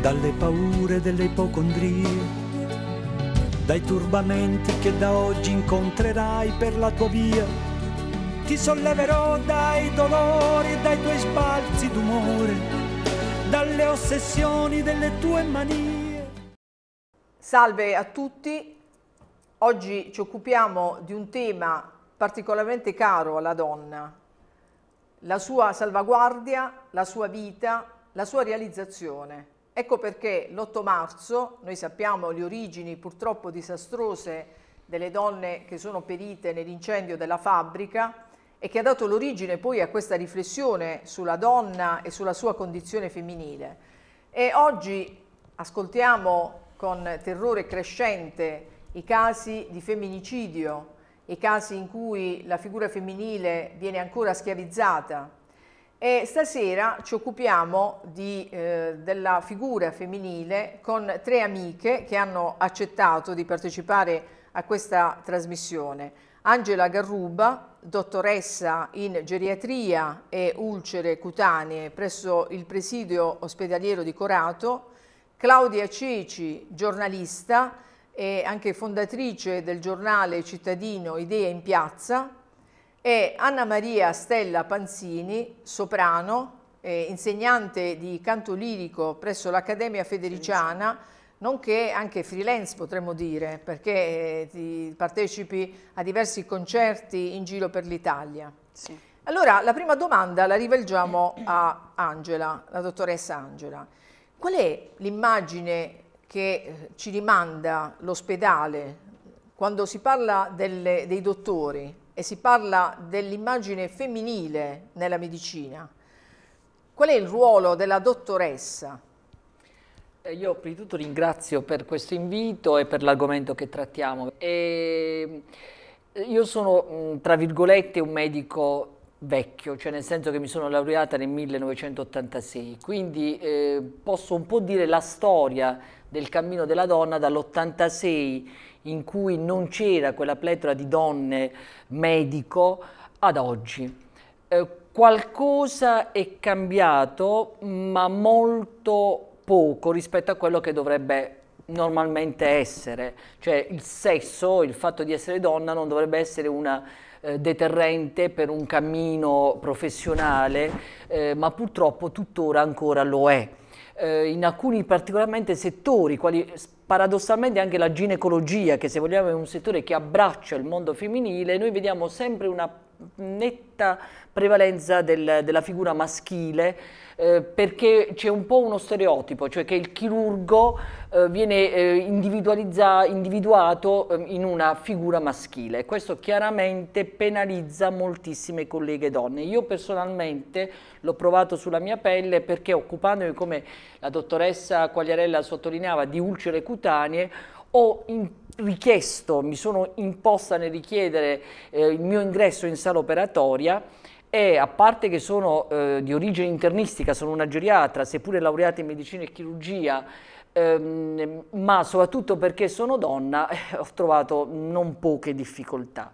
dalle paure delle ipocondrie, dai turbamenti che da oggi incontrerai per la tua via. Ti solleverò dai dolori e dai tuoi spalzi d'umore, dalle ossessioni delle tue manie. Salve a tutti, oggi ci occupiamo di un tema particolarmente caro alla donna, la sua salvaguardia, la sua vita, la sua realizzazione. Ecco perché l'8 marzo, noi sappiamo le origini purtroppo disastrose delle donne che sono perite nell'incendio della fabbrica e che ha dato l'origine poi a questa riflessione sulla donna e sulla sua condizione femminile. E oggi ascoltiamo con terrore crescente i casi di femminicidio, i casi in cui la figura femminile viene ancora schiavizzata, e stasera ci occupiamo di, eh, della figura femminile con tre amiche che hanno accettato di partecipare a questa trasmissione. Angela Garruba, dottoressa in geriatria e ulcere cutanee presso il presidio ospedaliero di Corato, Claudia Ceci, giornalista e anche fondatrice del giornale cittadino Idea in Piazza, e Anna Maria Stella Panzini, soprano, eh, insegnante di canto lirico presso l'Accademia Federiciana, nonché anche freelance potremmo dire, perché eh, partecipi a diversi concerti in giro per l'Italia. Sì. Allora, la prima domanda la rivolgiamo a Angela, la dottoressa Angela. Qual è l'immagine che eh, ci rimanda l'ospedale quando si parla delle, dei dottori? e si parla dell'immagine femminile nella medicina. Qual è il ruolo della dottoressa? Eh, io prima di tutto ringrazio per questo invito e per l'argomento che trattiamo. E ehm, io sono, tra virgolette, un medico vecchio, cioè nel senso che mi sono laureata nel 1986, quindi eh, posso un po' dire la storia del cammino della donna dall'86 in cui non c'era quella pletora di donne medico ad oggi. Eh, qualcosa è cambiato, ma molto poco rispetto a quello che dovrebbe normalmente essere, cioè il sesso, il fatto di essere donna non dovrebbe essere una eh, deterrente per un cammino professionale, eh, ma purtroppo tuttora ancora lo è. Eh, in alcuni particolarmente settori, quali paradossalmente anche la ginecologia, che se vogliamo è un settore che abbraccia il mondo femminile, noi vediamo sempre una netta prevalenza del, della figura maschile eh, perché c'è un po' uno stereotipo, cioè che il chirurgo eh, viene eh, individuato ehm, in una figura maschile. Questo chiaramente penalizza moltissime colleghe donne. Io personalmente l'ho provato sulla mia pelle perché occupandomi, come la dottoressa Quagliarella sottolineava, di ulcere cutanee, ho richiesto, mi sono imposta nel richiedere eh, il mio ingresso in sala operatoria e a parte che sono eh, di origine internistica, sono una geriatra, seppure laureata in medicina e chirurgia, ehm, ma soprattutto perché sono donna, ho trovato non poche difficoltà.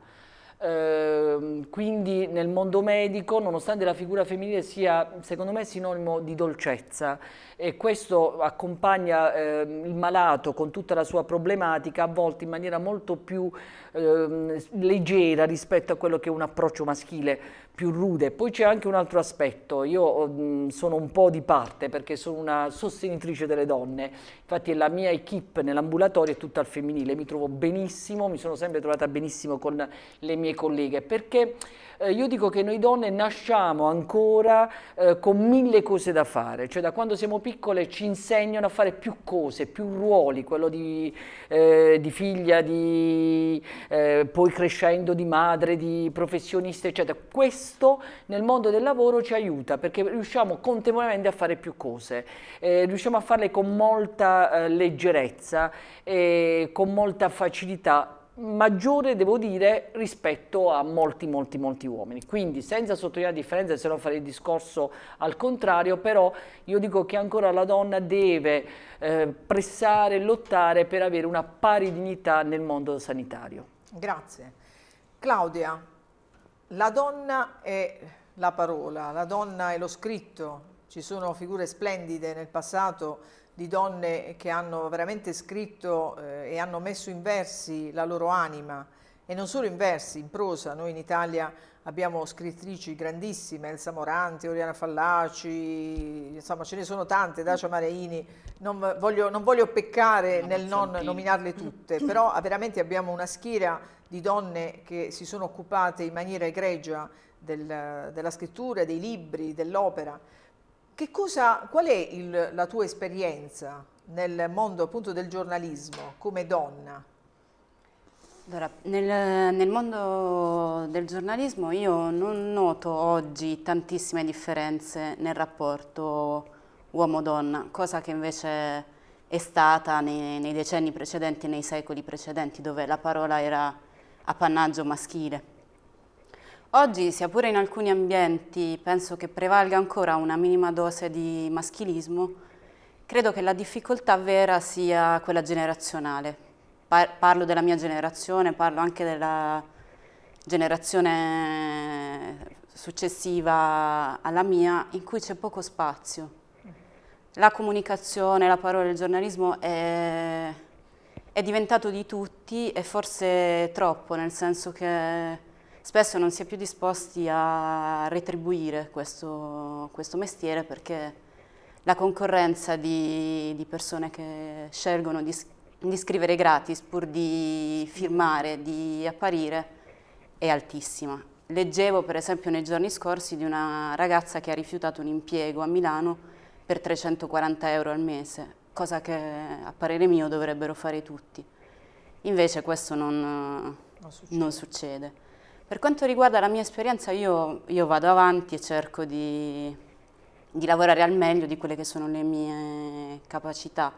Eh, quindi nel mondo medico, nonostante la figura femminile sia secondo me sinonimo di dolcezza e questo accompagna eh, il malato con tutta la sua problematica a volte in maniera molto più eh, leggera rispetto a quello che è un approccio maschile più rude. Poi c'è anche un altro aspetto, io mh, mm, sono un po' di parte perché sono una sostenitrice delle donne, infatti la mia equip nell'ambulatorio è tutta al femminile, mi trovo benissimo, mi sono sempre trovata benissimo con le mie colleghe perché eh, io dico che noi donne nasciamo ancora eh, con mille cose da fare, cioè da quando siamo piccole ci insegnano a fare più cose, più ruoli, quello di, eh, di figlia, di, eh, poi crescendo di madre, di professionista, eccetera. Questo nel mondo del lavoro ci aiuta perché riusciamo contemporaneamente a fare più cose, eh, riusciamo a farle con molta eh, leggerezza e con molta facilità maggiore, devo dire, rispetto a molti, molti, molti uomini. Quindi, senza sottolineare la differenza, se no farei il discorso al contrario, però io dico che ancora la donna deve eh, pressare, lottare per avere una pari dignità nel mondo sanitario. Grazie. Claudia, la donna è la parola, la donna è lo scritto, ci sono figure splendide nel passato di donne che hanno veramente scritto eh, e hanno messo in versi la loro anima e non solo in versi, in prosa. Noi in Italia abbiamo scrittrici grandissime, Elsa Morante, Oriana Fallaci, insomma ce ne sono tante, Dacia Mareini, non voglio, non voglio peccare no, nel non sentire. nominarle tutte, però ah, veramente abbiamo una schiera di donne che si sono occupate in maniera egregia del, della scrittura, dei libri, dell'opera cosa, qual è il, la tua esperienza nel mondo appunto del giornalismo come donna? Allora, nel, nel, mondo del giornalismo io non noto oggi tantissime differenze nel rapporto uomo-donna, cosa che invece è stata nei, nei decenni precedenti, nei secoli precedenti, dove la parola era appannaggio maschile. Oggi, sia pure in alcuni ambienti, penso che prevalga ancora una minima dose di maschilismo, credo che la difficoltà vera sia quella generazionale. Par parlo della mia generazione, parlo anche della generazione successiva alla mia, in cui c'è poco spazio. La comunicazione, la parola del giornalismo è, è diventato di tutti e forse troppo, nel senso che spesso non si è più disposti a retribuire questo, questo mestiere perché la concorrenza di, di persone che scelgono di, di, scrivere gratis pur di firmare, di apparire, è altissima. Leggevo per esempio nei giorni scorsi di una ragazza che ha rifiutato un impiego a Milano per 340 euro al mese, cosa che a parere mio dovrebbero fare tutti. Invece questo non, non succede. Non succede. Per quanto riguarda la mia esperienza, io, io vado avanti e cerco di, di, lavorare al meglio di quelle che sono le mie capacità.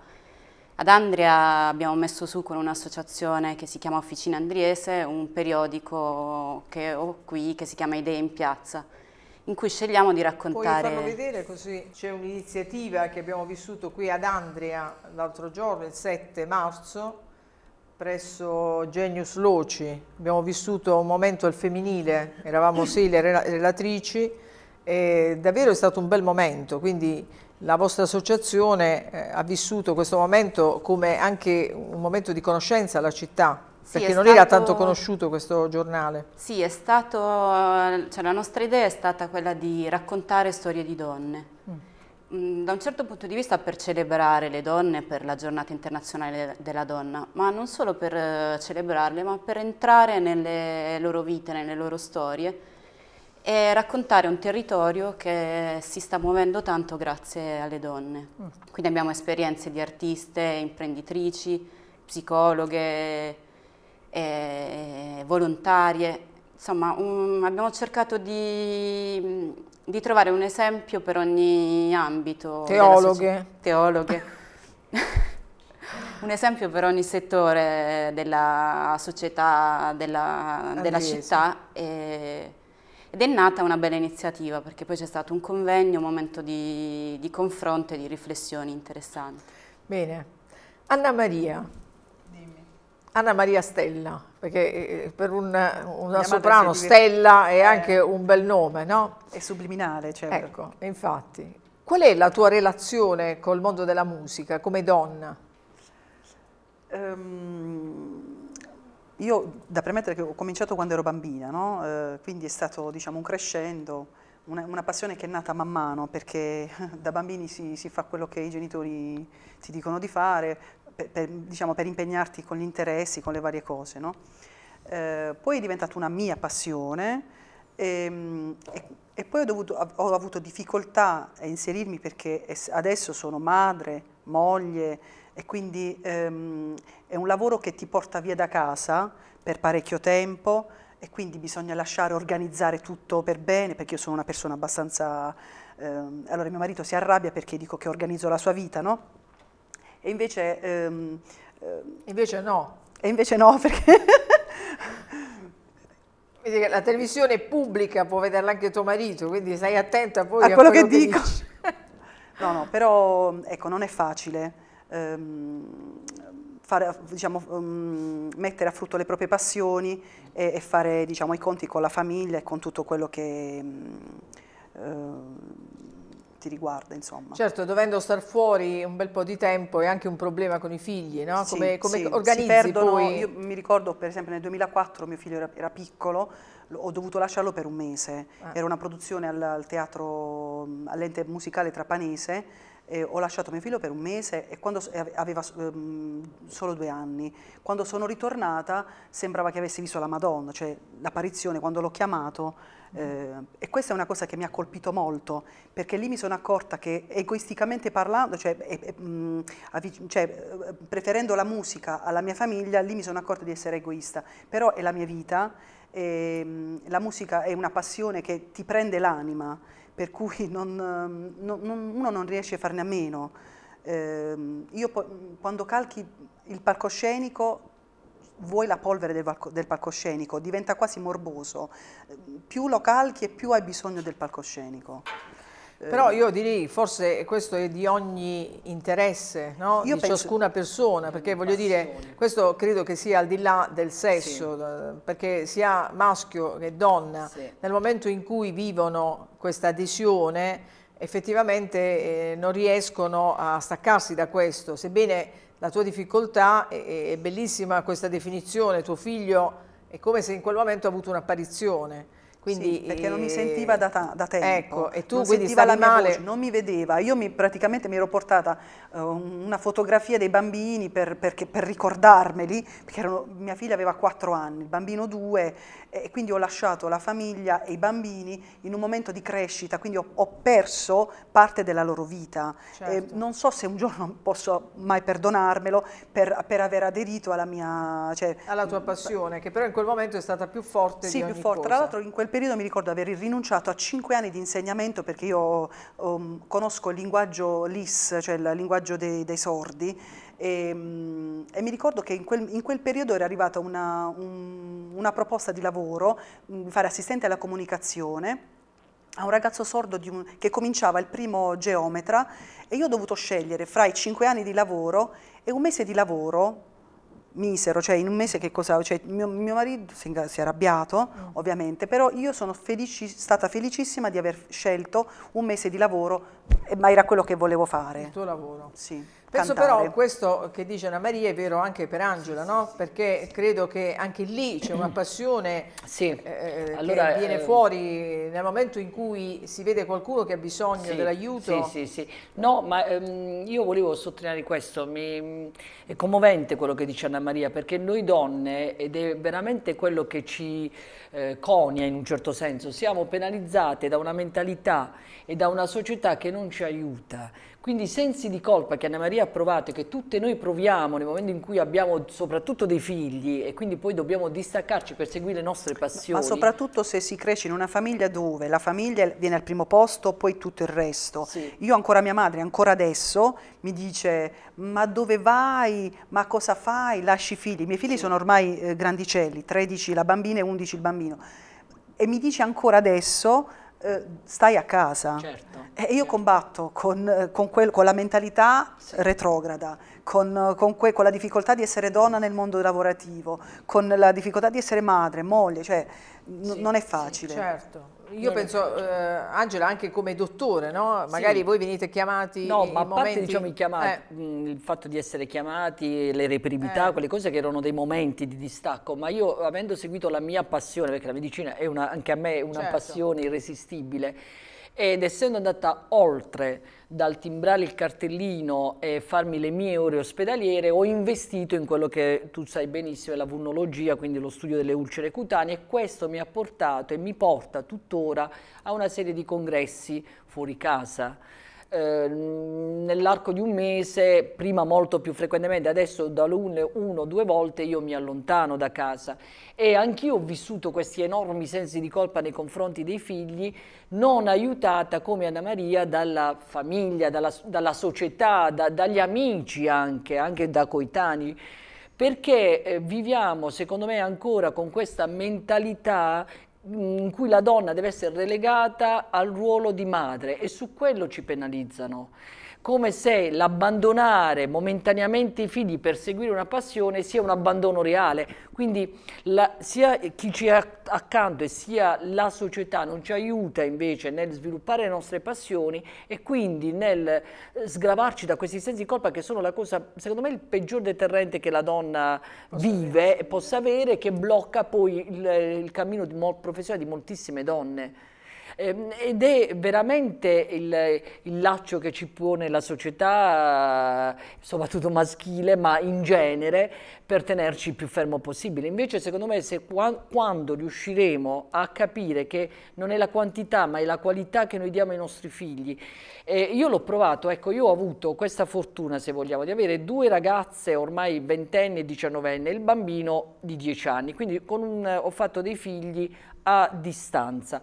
Ad Andria abbiamo messo su con un'associazione che si chiama Officina Andriese un periodico che ho qui che si chiama Idee in Piazza in cui scegliamo di raccontare. Puoi farlo vedere così? C'è un'iniziativa che abbiamo vissuto qui ad Andria l'altro giorno, il 7 marzo, presso Genius Loci, abbiamo vissuto un momento al femminile, eravamo sei le relatrici e davvero è stato un bel momento, quindi la vostra associazione eh, ha vissuto questo momento come anche un momento di conoscenza alla città, sì, perché non stato, era tanto conosciuto questo giornale. Sì, è stato, eh, cioè la nostra idea è stata quella di raccontare storie di donne. Mm Mm, da un certo punto di vista per celebrare le donne, per la giornata internazionale della donna, ma non solo per eh, celebrarle, ma per entrare nelle loro vite, nelle loro storie e raccontare un territorio che si sta muovendo tanto grazie alle donne. Mm. Quindi abbiamo esperienze di artiste, imprenditrici, psicologhe, volontarie, insomma un, abbiamo cercato di di trovare un esempio per ogni ambito. Teologhe. Teologhe. un esempio per ogni settore della società, della, della città. E, ed è nata una bella iniziativa perché poi c'è stato un convegno, un momento di, di confronto e di riflessioni interessanti. Bene. Anna Maria, Anna Maria Stella, perché eh, per un, una soprano Stella è eh. anche un bel nome, no? È subliminale, certo. Ecco, infatti. Qual è la tua relazione col mondo della musica come donna? Um, io, da premettere che ho cominciato quando ero bambina, no? uh, quindi è stato diciamo, un crescendo, una, una, passione che è nata man mano, perché da bambini si, si fa quello che i genitori ti dicono di fare, per, per, diciamo, per impegnarti con gli interessi, con le varie cose. No? Eh, poi è diventata una mia passione e, ehm, e, e poi ho, dovuto, ho, avuto difficoltà a inserirmi perché adesso sono madre, moglie e quindi ehm, è un lavoro che ti porta via da casa per parecchio tempo e quindi bisogna lasciare organizzare tutto per bene perché io sono una persona abbastanza... Ehm, allora mio marito si arrabbia perché dico che organizzo la sua vita, no? E invece... Ehm, ehm, invece no. E invece no, perché... La televisione pubblica può vederla anche tuo marito, quindi stai attenta poi a, a quello, che, che dico. Dici. no, no, però ecco, non è facile ehm, fare, diciamo, ehm, mettere a frutto le proprie passioni e, e fare diciamo, i conti con la famiglia e con tutto quello che... Um, ti riguarda, insomma. Certo, dovendo star fuori un bel po' di tempo è anche un problema con i figli, no? Come, sì, come sì. organizzi perdono, poi? Io mi ricordo per esempio nel 2004 mio figlio era, era piccolo, ho dovuto lasciarlo per un mese. Ah. Era una produzione al, al teatro, all'ente musicale trapanese eh, ho lasciato mio figlio per un mese e quando aveva ehm, solo due anni. Quando sono ritornata sembrava che avessi visto la Madonna, cioè l'apparizione quando l'ho chiamato. Mm. Eh, e questa è una cosa che mi ha colpito molto, perché lì mi sono accorta che egoisticamente parlando, cioè, mm, cioè eh, mh, cioè preferendo la musica alla mia famiglia, lì mi sono accorta di essere egoista. Però è la mia vita, ehm, la musica è una passione che ti prende l'anima per cui non, ehm, non, uno non riesce a farne a meno. Eh, io quando calchi il palcoscenico vuoi la polvere del, del, palcoscenico, diventa quasi morboso. Più lo calchi e più hai bisogno del palcoscenico. Però ehm, io direi, forse questo è di ogni interesse, no? di ciascuna persona, perché voglio passione. dire, questo credo che sia al di là del sesso, sì. Eh, perché sia maschio che donna, sì. nel momento in cui vivono questa adesione, effettivamente eh, non riescono a staccarsi da questo, sebbene la tua difficoltà, è, è bellissima questa definizione, tuo figlio è come se in quel momento ha avuto un'apparizione, quindi, sì, perché non mi eh, sentiva da, ta- da tempo. Ecco, e tu non sentiva la mia male. voce, non mi vedeva. Io mi, praticamente mi ero portata uh, una fotografia dei bambini per, perché, per ricordarmeli, perché erano, mia figlia aveva 4 anni, il bambino 2 e quindi ho lasciato la famiglia e i bambini in un momento di crescita, quindi ho, ho perso parte della loro vita. Certo. non so se un giorno posso mai perdonarmelo per, per aver aderito alla mia... Cioè, alla tua passione, che però in quel momento è stata più forte sì, più forte. Cosa. Tra l'altro in quel periodo mi ricordo aver rinunciato a cinque anni di insegnamento perché io um, conosco il linguaggio LIS, cioè il linguaggio dei, dei sordi, e, ehm, e mi ricordo che in quel, in quel periodo era arrivata una, un, una proposta di lavoro, mm, di fare assistente alla comunicazione, a un ragazzo sordo un, che cominciava il primo geometra e io ho dovuto scegliere fra i cinque anni di lavoro e un mese di lavoro misero, cioè in un mese che cosa, cioè mio, mio marito si, si, è arrabbiato mm. ovviamente, però io sono felici, stata felicissima di aver scelto un mese di lavoro, eh, ma era quello che volevo fare. Il tuo lavoro. Sì. Penso cantare. però questo che dice Anna Maria è vero anche per Angela, no? perché credo che anche lì c'è una passione sì. eh, eh allora, che viene eh, fuori nel momento in cui si vede qualcuno che ha bisogno sì, dell'aiuto. Sì, sì, sì. No, ma ehm, io volevo sottolineare questo, Mi, è commovente quello che dice Anna Maria, perché noi donne, ed è veramente quello che ci eh, conia in un certo senso, siamo penalizzate da una mentalità e da una società che non ci aiuta. Quindi i sensi di colpa che Anna Maria ha provato e che tutte noi proviamo nel momento in cui abbiamo soprattutto dei figli e quindi poi dobbiamo distaccarci per seguire le nostre passioni. Ma soprattutto se si cresce in una famiglia dove la famiglia viene al primo posto, poi tutto il resto. Sì. Io ancora mia madre, ancora adesso, mi dice ma dove vai, ma cosa fai, lasci i figli. I miei figli sì. sono ormai eh, grandicelli, 13 la bambina e 11 il bambino. E mi dice ancora adesso eh, stai a casa. Certo, e io certo. combatto con, eh, con, quel, con, la mentalità sì. retrograda, eh, con, que, con, la difficoltà di essere donna nel mondo lavorativo, con la difficoltà di essere madre, moglie, cioè sì, non è facile. Sì, certo. Io penso, eh, Angela, anche come dottore, no? magari sì. voi venite chiamati No, ma a parte momenti... diciamo, chiamati, eh. Mm, il fatto di essere chiamati, le reprimità, eh. quelle cose che erano dei momenti di distacco, ma io avendo seguito la mia passione, perché la medicina è una, anche a me una certo. passione irresistibile, ed essendo andata oltre dal timbrare il cartellino e farmi le mie ore ospedaliere ho investito in quello che tu sai benissimo è la vulnologia, quindi lo studio delle ulcere cutanee e questo mi ha portato e mi porta tuttora a una serie di congressi fuori casa eh, nell'arco di un mese, prima molto più frequentemente, adesso da dall'uno o due volte io mi allontano da casa e anch'io ho vissuto questi enormi sensi di colpa nei confronti dei figli, non aiutata come Anna Maria dalla famiglia, dalla, dalla società, da, dagli amici anche, anche da coetanei perché eh, viviamo secondo me ancora con questa mentalità in cui la donna deve essere relegata al ruolo di madre e su quello ci penalizzano come se l'abbandonare momentaneamente i figli per seguire una passione sia un abbandono reale, quindi la, sia chi ci è accanto e sia la società non ci aiuta invece nel sviluppare le nostre passioni e quindi nel eh, sgravarci da questi sensi di colpa che sono la cosa, secondo me, il peggior deterrente che la donna possa vive avere. e possa avere che blocca poi il, il cammino di professionale di moltissime donne. Ehm, ed è veramente il, il, laccio che ci pone la società, soprattutto maschile, ma in genere, per tenerci il più fermo possibile. Invece secondo me se quando riusciremo a capire che non è la quantità ma è la qualità che noi diamo ai nostri figli, eh, io l'ho provato, ecco io ho avuto questa fortuna se vogliamo di avere due ragazze ormai ventenne e diciannovenne, il bambino di dieci anni, quindi un, ho fatto dei figli a distanza.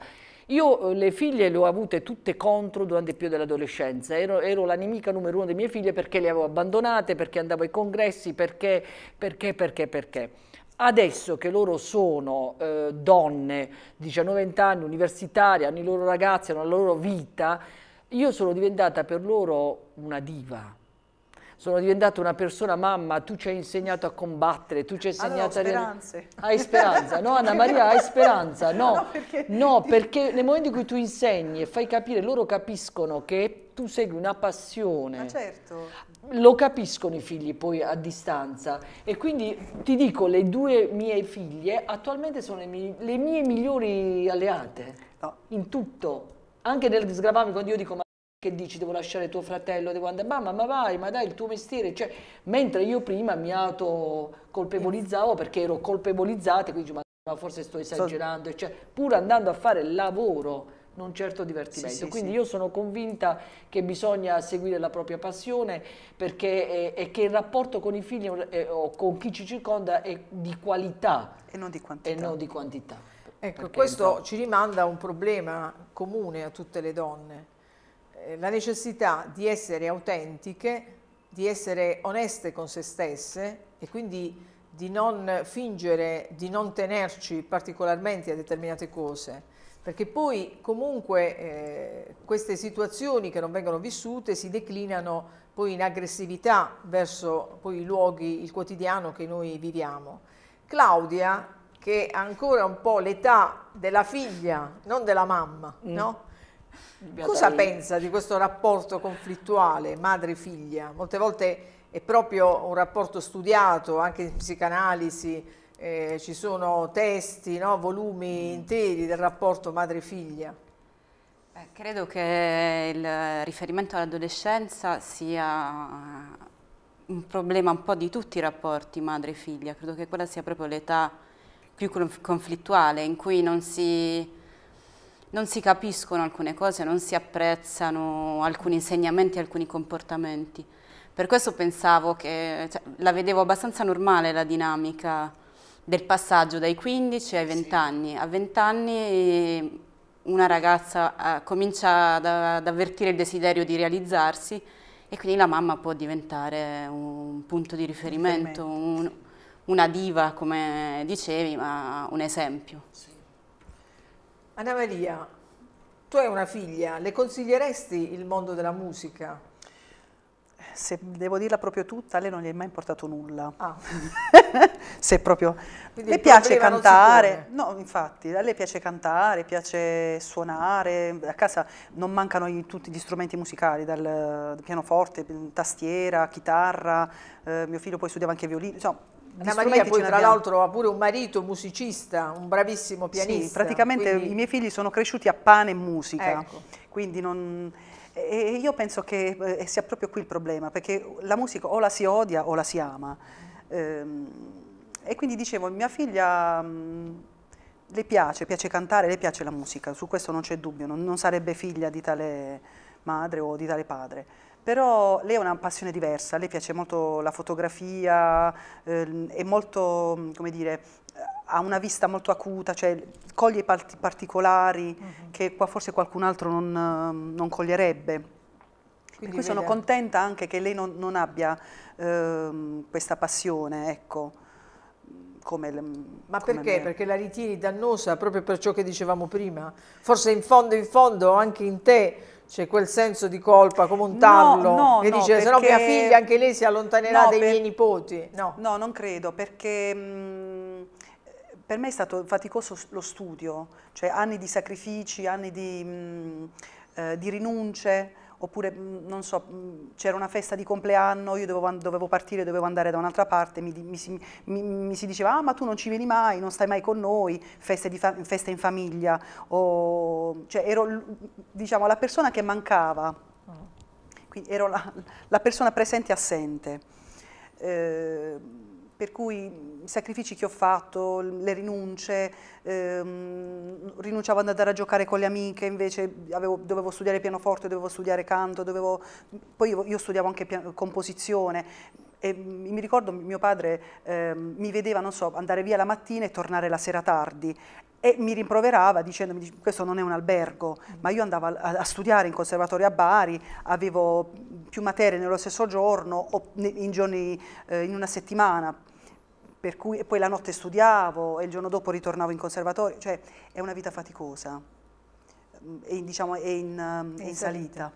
Io eh, le figlie le ho avute tutte contro durante il periodo dell'adolescenza, ero, ero, la nemica numero uno delle mie figlie perché le avevo abbandonate, perché andavo ai congressi, perché, perché, perché, perché. Adesso che loro sono eh, donne, 19-20 anni, universitarie, hanno i loro ragazzi, hanno la loro vita, io sono diventata per loro una diva sono diventata una persona mamma, tu ci hai insegnato a combattere, tu ci hai insegnato allora, a... Hai speranza, no Anna Maria, hai speranza, no, no, perché... no, perché nel momento in cui tu insegni e fai capire, loro capiscono che tu segui una passione. Ma ah, certo. Lo capiscono i figli poi a distanza e quindi ti dico, le due mie figlie attualmente sono le mie, le mie migliori alleate, no. in tutto, anche nel sgravame quando io dico ma che dici devo lasciare tuo fratello, devo andare, mamma ma vai, ma dai il tuo mestiere, cioè, mentre io prima mi autocolpevolizzavo perché ero colpevolizzata, quindi ma, ma forse sto esagerando, cioè, pur andando a fare lavoro, non certo divertimento. Sì, sì, Quindi sì. io sono convinta che bisogna seguire la propria passione perché, è che il rapporto con i figli eh, o con chi ci circonda è di qualità e non di quantità. Non di quantità. Ecco, perché questo ci rimanda a un problema comune a tutte le donne, eh, la necessità di essere autentiche, di essere oneste con se stesse e quindi di non fingere, di non tenerci particolarmente a determinate cose, perché poi comunque eh, queste situazioni che non vengono vissute si declinano poi in aggressività verso poi i luoghi, il quotidiano che noi viviamo. Claudia, che ha ancora un po' l'età della figlia, non della mamma, mm. no? Cosa pensa di questo rapporto conflittuale madre-figlia? Molte volte è proprio un rapporto studiato, anche in psicanalisi, eh, ci sono testi, no, volumi mm. interi del rapporto madre-figlia. Eh, credo che il riferimento all'adolescenza sia un problema un po' di tutti i rapporti madre-figlia, credo che quella sia proprio l'età più conflittuale in cui non si non si capiscono alcune cose, non si apprezzano alcuni insegnamenti, alcuni comportamenti. Per questo pensavo che cioè, la vedevo abbastanza normale la dinamica del passaggio dai 15 ai 20 sì. anni. A 20 anni una ragazza eh, comincia ad, ad avvertire il desiderio di realizzarsi e quindi la mamma può diventare un punto di riferimento, un, una diva come dicevi, ma un esempio. Sì. Anna Maria, tu hai una figlia, le consiglieresti il mondo della musica? Se devo dirla proprio tutta, lei non gli è mai importato nulla. Ah. Se proprio... le piace cantare, no infatti, a lei piace cantare, piace suonare, a casa non mancano i, tutti gli strumenti musicali, dal pianoforte, tastiera, chitarra, eh, mio figlio poi studiava anche violino, insomma Anna Maria poi tra l'altro ha pure un marito musicista, un bravissimo pianista. Sì, praticamente quindi... i miei figli sono cresciuti a pane e musica, ecco. quindi non... E io penso che eh, sia proprio qui il problema, perché la musica o la si odia o la si ama. Ehm, e quindi dicevo, mia figlia mm, le piace, piace cantare, le piace la musica, su questo non c'è dubbio, non sarebbe figlia di tale madre o di tale padre però lei ha una passione diversa, lei piace molto la fotografia, eh, è molto, come dire, ha una vista molto acuta, cioè coglie i parti particolari uh mhm. -huh. che qua forse qualcun altro non, non coglierebbe. Quindi per cui sono contenta anche che lei non, non abbia eh, questa passione, ecco. Come, Ma come perché? Me. Perché la ritieni dannosa proprio per ciò che dicevamo prima? Forse in fondo, in fondo, anche in te c'è quel senso di colpa come un tallo no, no, che no, dice perché... se no mia figlia anche lei si allontanerà no, dai per... miei nipoti no. no non credo perché mh, per me è stato faticoso lo studio cioè anni di sacrifici anni di, mh, eh, di rinunce oppure mm, non so, mm, c'era una festa di compleanno, io dovevo, dovevo partire, dovevo andare da un'altra parte, mi, mi, si, mi, mi, si, diceva ah ma tu non ci vieni mai, non stai mai con noi, feste, feste in famiglia, o, cioè ero diciamo, la persona che mancava, mm. quindi ero la, la persona presente e assente. Eh, per cui i sacrifici che ho fatto, le rinunce, ehm, rinunciavo ad andare a giocare con le amiche, invece avevo, dovevo studiare pianoforte, dovevo studiare canto, dovevo, poi io, io studiavo anche composizione, e mi ricordo mio padre eh, mi vedeva, non so, andare via la mattina e tornare la sera tardi e mi rimproverava dicendomi questo non è un albergo, mm. ma io andavo a, a studiare in conservatorio a Bari, avevo più materie nello stesso giorno o in giorni, eh, in una settimana, per cui poi la notte studiavo e il giorno dopo ritornavo in conservatorio, cioè è una vita faticosa, è, mm, diciamo, è in, ehm, è in salita.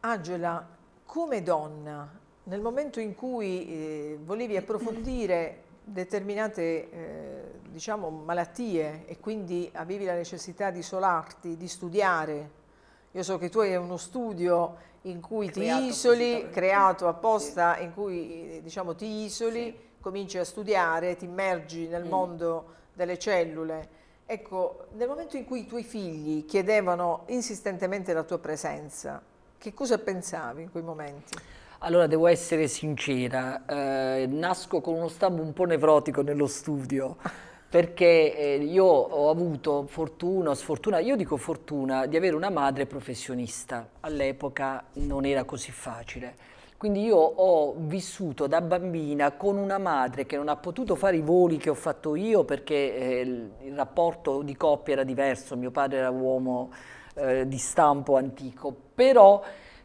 Angela, come donna nel momento in cui eh, volevi approfondire determinate eh, diciamo, malattie e quindi avevi la necessità di isolarti, di studiare, io so che tu hai uno studio in cui creato ti isoli, creato apposta, sì. in cui eh, diciamo, ti isoli, sì. cominci a studiare, ti immergi nel mm. mondo delle cellule. Ecco, nel momento in cui i tuoi figli chiedevano insistentemente la tua presenza, che cosa pensavi in quei momenti? Allora, devo essere sincera, eh, nasco con uno stampo un po' nevrotico nello studio perché eh, io ho avuto fortuna sfortuna, io dico fortuna, di avere una madre professionista. All'epoca non era così facile. Quindi io ho vissuto da bambina con una madre che non ha potuto fare i voli che ho fatto io perché eh, il rapporto di coppia era diverso, mio padre era uomo eh, di stampo antico, però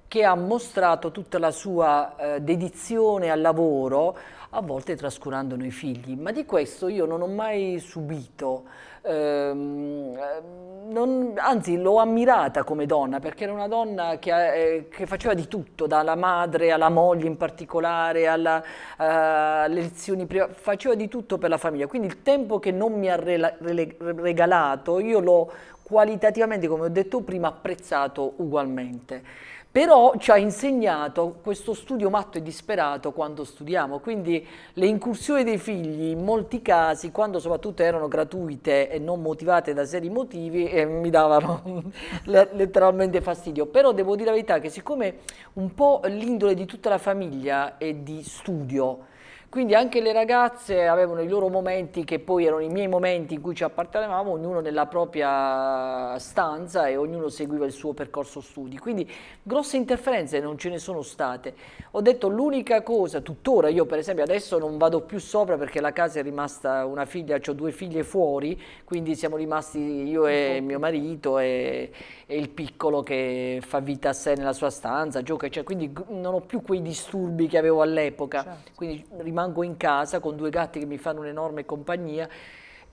che ha mostrato tutta la sua eh, dedizione al lavoro, a volte trascurando i figli, ma di questo io non ho mai subito, ehm, ehm, non, anzi l'ho ammirata come donna, perché era una donna che, eh, che, faceva di tutto, dalla madre alla moglie in particolare, alla, eh, alle lezioni private, faceva di tutto per la famiglia, quindi il tempo che non mi ha regalato io l'ho qualitativamente, come ho detto prima, apprezzato ugualmente però ci ha insegnato questo studio matto e disperato quando studiamo, quindi le incursioni dei figli in molti casi, quando soprattutto erano gratuite e non motivate da seri motivi, eh, mi davano letteralmente fastidio, però devo dire la verità che siccome un po' l'indole di tutta la famiglia è di studio, quindi anche le ragazze avevano i loro momenti che poi erano i miei momenti in cui ci appartenevamo, ognuno nella propria stanza e ognuno seguiva il suo percorso studi. Quindi grosse interferenze non ce ne sono state. Ho detto l'unica cosa, tuttora io per esempio adesso non vado più sopra perché la casa è rimasta una figlia, ho due figlie fuori, quindi siamo rimasti io e mio marito e, e il piccolo che fa vita a sé nella sua stanza, gioca, cioè, quindi non ho più quei disturbi che avevo all'epoca. Certo. Quindi rimasto rimango in casa con due gatti che mi fanno un'enorme compagnia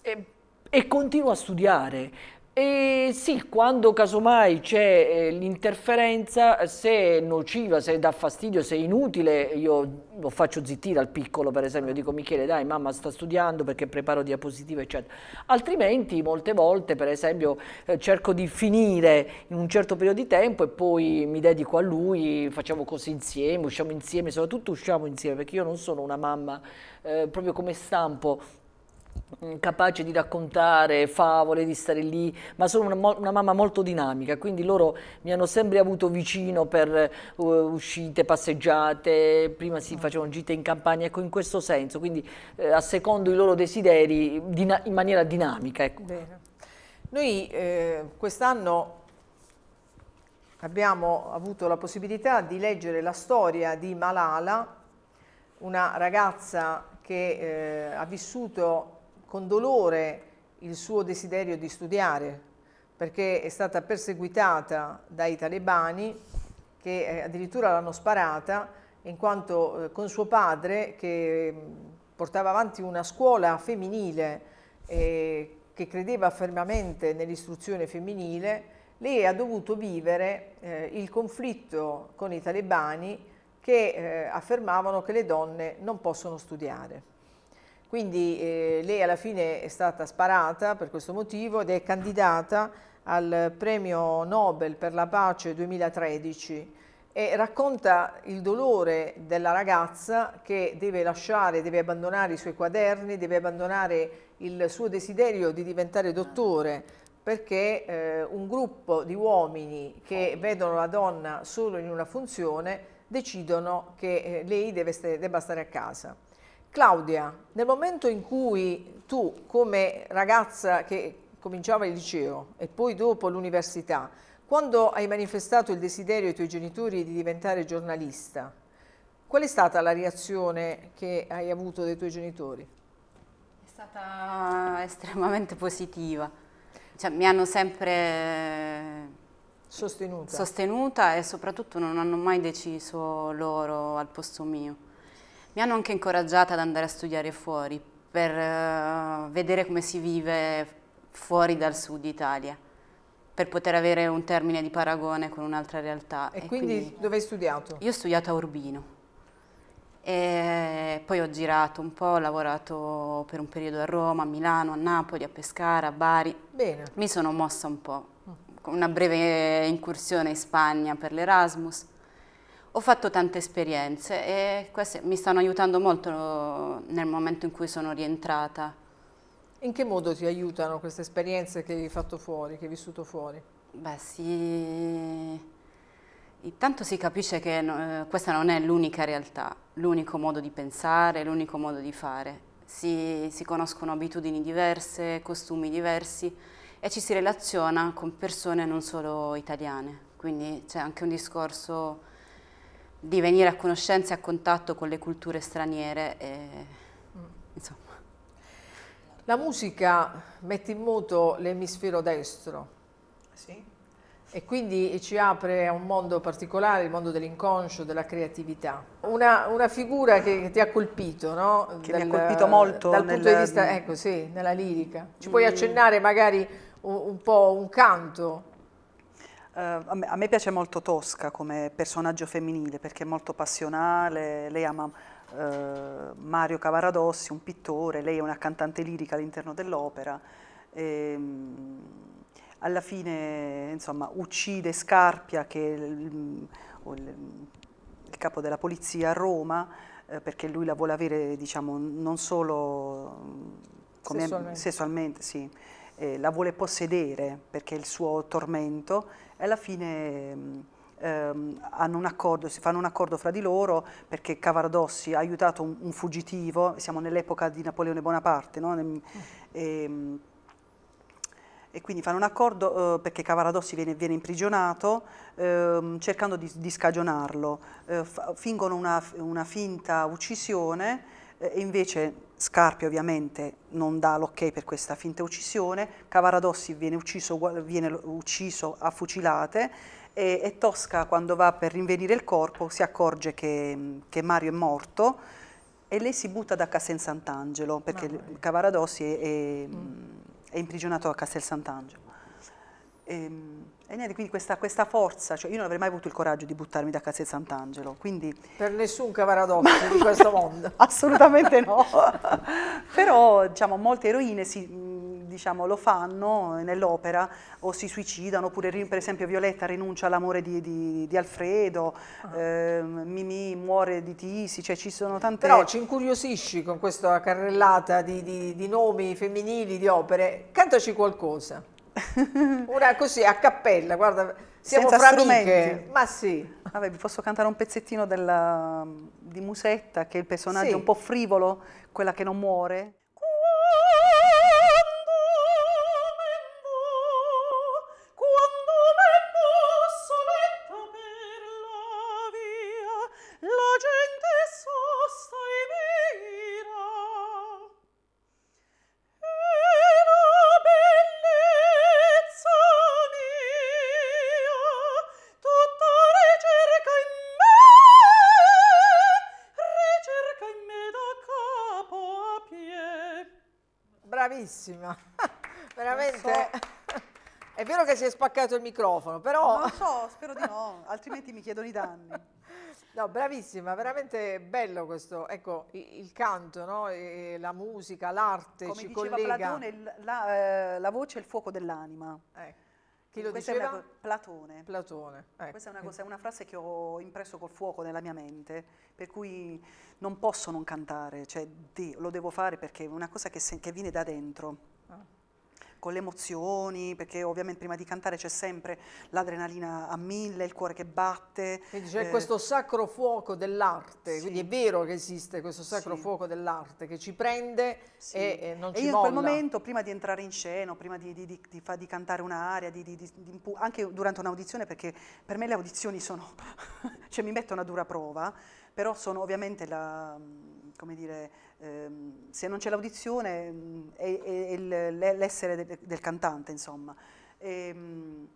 e, e continuo a studiare. E sì, quando casomai c'è eh, l'interferenza, se è nociva, se dà fastidio, se è inutile, io lo faccio zittire al piccolo, per esempio, dico Michele, dai, mamma sta studiando perché preparo diapositive, eccetera. Altrimenti, molte volte, per esempio, eh, cerco di finire in un certo periodo di tempo e poi mi dedico a lui, facciamo cose insieme, usciamo insieme, soprattutto usciamo insieme, perché io non sono una mamma eh, proprio come stampo capace di raccontare favole, di stare lì, ma sono una, una, mamma molto dinamica, quindi loro mi hanno sempre avuto vicino per uh, uscite, passeggiate, prima si facevano gite in campagna, ecco in questo senso, quindi eh, a secondo i loro desideri in maniera dinamica. Ecco. Noi eh, quest'anno abbiamo avuto la possibilità di leggere la storia di Malala, una ragazza che eh, ha vissuto con dolore il suo desiderio di studiare perché è stata perseguitata dai talebani che eh, addirittura l'hanno sparata in quanto eh, con suo padre che mm, portava avanti una scuola femminile eh, che credeva fermamente nell'istruzione femminile, lei ha dovuto vivere eh, il conflitto con i talebani che eh, affermavano che le donne non possono studiare. Quindi eh, lei alla fine è stata sparata per questo motivo ed è candidata al premio Nobel per la pace 2013 e racconta il dolore della ragazza che deve lasciare, deve abbandonare i suoi quaderni, deve abbandonare il suo desiderio di diventare dottore perché eh, un gruppo di uomini che vedono la donna solo in una funzione decidono che eh, lei stare, debba stare a casa. Claudia, nel momento in cui tu come ragazza che cominciava il liceo e poi dopo l'università, quando hai manifestato il desiderio ai tuoi genitori di diventare giornalista, qual è stata la reazione che hai avuto dai tuoi genitori? È stata estremamente positiva, cioè, mi hanno sempre sostenuta. sostenuta e soprattutto non hanno mai deciso loro al posto mio. Mi hanno anche incoraggiata ad andare a studiare fuori per eh, vedere come si vive fuori dal sud Italia per poter avere un termine di paragone con un'altra realtà. E, e quindi, quindi, dove hai studiato? Io ho studiato a Urbino. E poi ho girato un po', ho lavorato per un periodo a Roma, a Milano, a Napoli, a Pescara, a Bari. Bene. Mi sono mossa un po', mm. con una breve incursione in Spagna per l'Erasmus. Ho fatto tante esperienze e queste mi stanno aiutando molto nel momento in cui sono rientrata. In che modo ti aiutano queste esperienze che hai fatto fuori, che hai vissuto fuori? Beh, sì... Intanto si capisce che eh, questa non è l'unica realtà, l'unico modo di pensare, l'unico modo di fare. Si, si, conoscono abitudini diverse, costumi diversi e ci si relaziona con persone non solo italiane, quindi c'è anche un discorso di venire a conoscenza e a contatto con le culture straniere. E, mm. insomma. La musica mette in moto l'emisfero destro. Sì. E quindi ci apre a un mondo particolare, il mondo dell'inconscio, della creatività. Una, una figura che, che, ti ha colpito, no? Che dal, mi ha colpito molto. Dal nel... punto di vista, ecco sì, nella lirica. Ci mm. puoi accennare magari un, un po' un canto? Uh, a me piace molto Tosca come personaggio femminile perché è molto passionale, lei ama uh, Mario Cavaradossi, un pittore, lei è una cantante lirica all'interno dell'opera. Ehm, alla fine insomma, uccide Scarpia che è il, il capo della polizia a Roma eh, perché lui la vuole avere diciamo, non solo mm, come, sessualmente. sessualmente sì, eh, la vuole possedere perché è il suo tormento e alla fine mm, ehm, hanno un accordo, si fanno un accordo fra di loro perché Cavardossi ha aiutato un, un fuggitivo, siamo nell'epoca di Napoleone Bonaparte, no? mm. Ehm, e, e quindi fanno un accordo eh, perché Cavaradossi viene, viene imprigionato eh, cercando di, di scagionarlo, eh, fingono una, una, finta uccisione eh, invece Scarpia ovviamente non dà l'ok per questa finta uccisione, Cavaradossi viene ucciso, viene ucciso a fucilate e, e, Tosca quando va per rinvenire il corpo si accorge che, mm, che Mario è morto e lei si butta da Castel Sant'Angelo perché no. Cavaradossi è, è, mm. è, imprigionato a Castel Sant'Angelo. Ehm, e niente, quindi questa, questa, forza, cioè io non avrei mai avuto il coraggio di buttarmi da Castel Sant'Angelo, quindi... Per nessun cavaradoccio di questo mondo. Assolutamente no, però diciamo molte eroine si, diciamo, lo fanno nell'opera o si suicidano, oppure per esempio Violetta rinuncia all'amore di, di, di, Alfredo, ah. eh, Mimì muore di tisi, cioè ci sono tante... Però ci incuriosisci con questa carrellata di, di nomi femminili, di opere, cantaci qualcosa. Una così, a cappella, guarda, siamo Senza fra amiche. Ma sì. Vabbè, vi posso cantare un pezzettino della, mm, di Musetta, che è il personaggio sì. un po' frivolo, quella che non muore. bravissima, veramente. È vero che si è spaccato il microfono, però... Non lo so, spero di no, altrimenti mi chiedono i danni. No, bravissima, veramente bello questo, ecco, il canto, no? la musica, l'arte ci collega. Come diceva Platone, la, eh, la voce è il fuoco dell'anima. Ecco. Chi lo Questa diceva? È una, Platone. Platone. Ecco. Questa è una, cosa, è una, frase che ho impresso col fuoco nella mia mente, per cui non posso non cantare, cioè, lo devo fare perché è una cosa che, se, che viene da dentro. Ah con le emozioni, perché ovviamente prima di cantare c'è sempre l'adrenalina a mille, il cuore che batte. Quindi c'è eh, questo sacro fuoco dell'arte, sì. quindi è vero che esiste questo sacro sì. fuoco dell'arte che ci prende sì. e, e, non e ci molla. E io in quel momento, prima di entrare in scena, prima di, di, di, di cantare un'aria, anche durante un'audizione, perché per me le audizioni sono, cioè mi metto una dura prova, però sono ovviamente la, come dire, ehm, se non c'è l'audizione mm, è, è l'essere del, del, cantante, insomma. Ehm,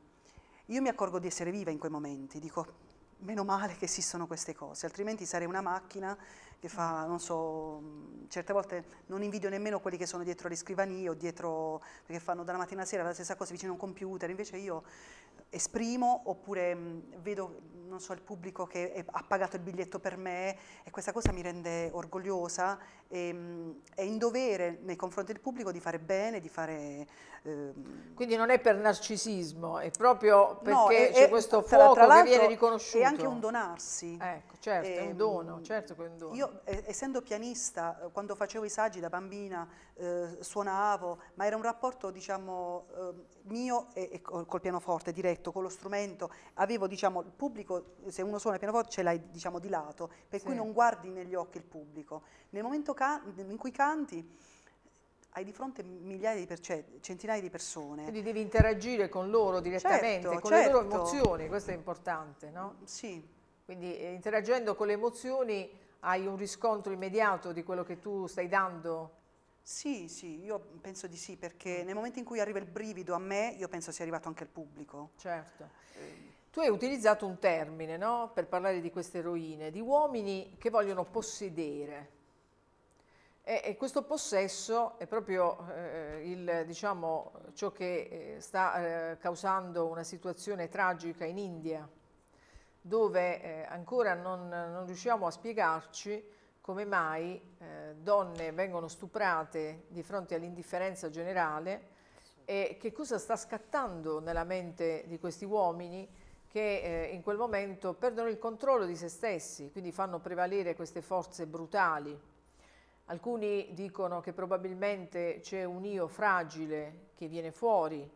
io mi accorgo di essere viva in quei momenti, dico meno male che esistono queste cose, altrimenti sarei una macchina che fa, non so, mm, certe volte non invidio nemmeno quelli che sono dietro le scrivanie o dietro, perché fanno dalla mattina alla sera la stessa cosa vicino a un computer, invece io esprimo oppure mh, mm, vedo, non so, il pubblico che è, ha pagato il biglietto per me e questa cosa mi rende orgogliosa e mh, mm, è in dovere nei confronti del pubblico di fare bene, di fare... Ehm... Quindi non è per narcisismo, è proprio perché no, c'è questo tra, fuoco tra che viene riconosciuto. È anche un donarsi. Ecco, certo, e, è un dono, ehm, certo che è un dono. Io eh, essendo pianista, eh, quando facevo i saggi da bambina eh, suonavo, ma era un rapporto diciamo, eh, mio e, e col pianoforte diretto, con lo strumento, avevo diciamo, il pubblico, se uno suona il pianoforte ce l'hai diciamo, di lato, per sì. cui non guardi negli occhi il pubblico. Nel momento in cui canti hai di fronte migliaia di cioè, centinaia di persone. Quindi devi interagire con loro direttamente, certo, con certo. le loro certo. emozioni, questo è importante, no? Sì. Quindi eh, interagendo con le emozioni hai un riscontro immediato di quello che tu stai dando? Sì, sì, io penso di sì, perché nel momento in cui arriva il brivido a me, io penso sia arrivato anche al pubblico. Certo. Ehm. Tu hai utilizzato un termine, no? Per parlare di queste eroine, di uomini che vogliono possedere. E, e questo possesso è proprio eh, il, diciamo, ciò che eh, sta eh, causando una situazione tragica in India dove eh, ancora non, non, riusciamo a spiegarci come mai eh, donne vengono stuprate di fronte all'indifferenza generale e che cosa sta scattando nella mente di questi uomini che eh, in quel momento perdono il controllo di se stessi, quindi fanno prevalere queste forze brutali. Alcuni dicono che probabilmente c'è un io fragile che viene fuori,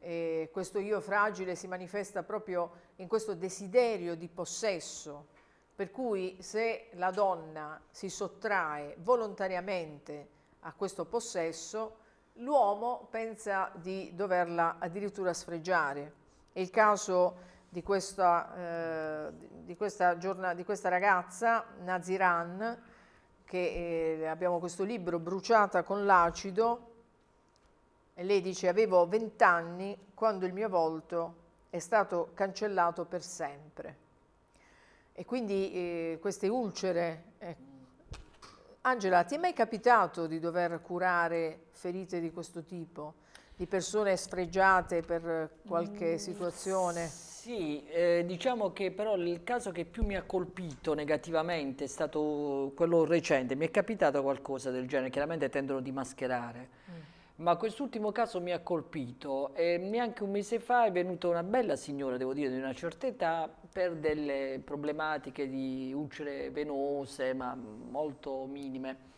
e questo io fragile si manifesta proprio in questo desiderio di possesso, per cui se la donna si sottrae volontariamente a questo possesso, l'uomo pensa di doverla addirittura sfregiare. È il caso di questa, eh, di questa, giorna, di questa ragazza, Naziran, che eh, abbiamo questo libro bruciata con l'acido, lei dice avevo vent'anni quando il mio volto è stato cancellato per sempre. E quindi eh, queste ulcere... Eh. Angela, ti è mai capitato di dover curare ferite di questo tipo? Di persone sfregiate per qualche mm, situazione? Sì, eh, diciamo che però il caso che più mi ha colpito negativamente è stato quello recente. Mi è capitato qualcosa del genere, chiaramente tendono di mascherare. Mm ma quest'ultimo caso mi ha colpito e neanche un mese fa è venuta una bella signora, devo dire, di una certa età per delle problematiche di ulcere venose, ma molto minime.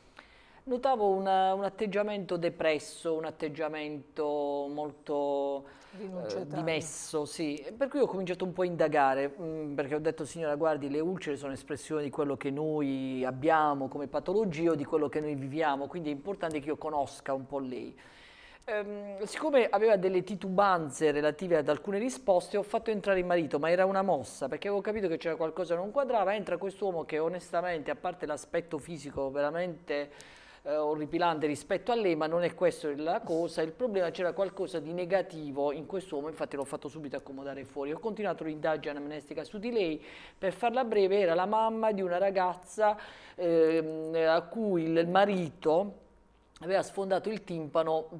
Notavo una, un atteggiamento depresso, un atteggiamento molto eh, dimesso, sì. Per cui ho cominciato un po' a indagare, mh, mm, perché ho detto signora guardi le ulcere sono espressione di quello che noi abbiamo come patologia o di quello che noi viviamo, quindi è importante che io conosca un po' lei. Ehm, siccome aveva delle titubanze relative ad alcune risposte, ho fatto entrare il marito, ma era una mossa, perché avevo capito che c'era qualcosa che non quadrava. Entra quest'uomo che onestamente, a parte l'aspetto fisico veramente eh, orripilante rispetto a lei, ma non è questa la cosa. Il problema c'era qualcosa di negativo in quest'uomo, infatti l'ho fatto subito accomodare fuori. Ho continuato l'indagine amnestica su di lei. Per farla breve, era la mamma di una ragazza eh, a cui il marito aveva sfondato il timpano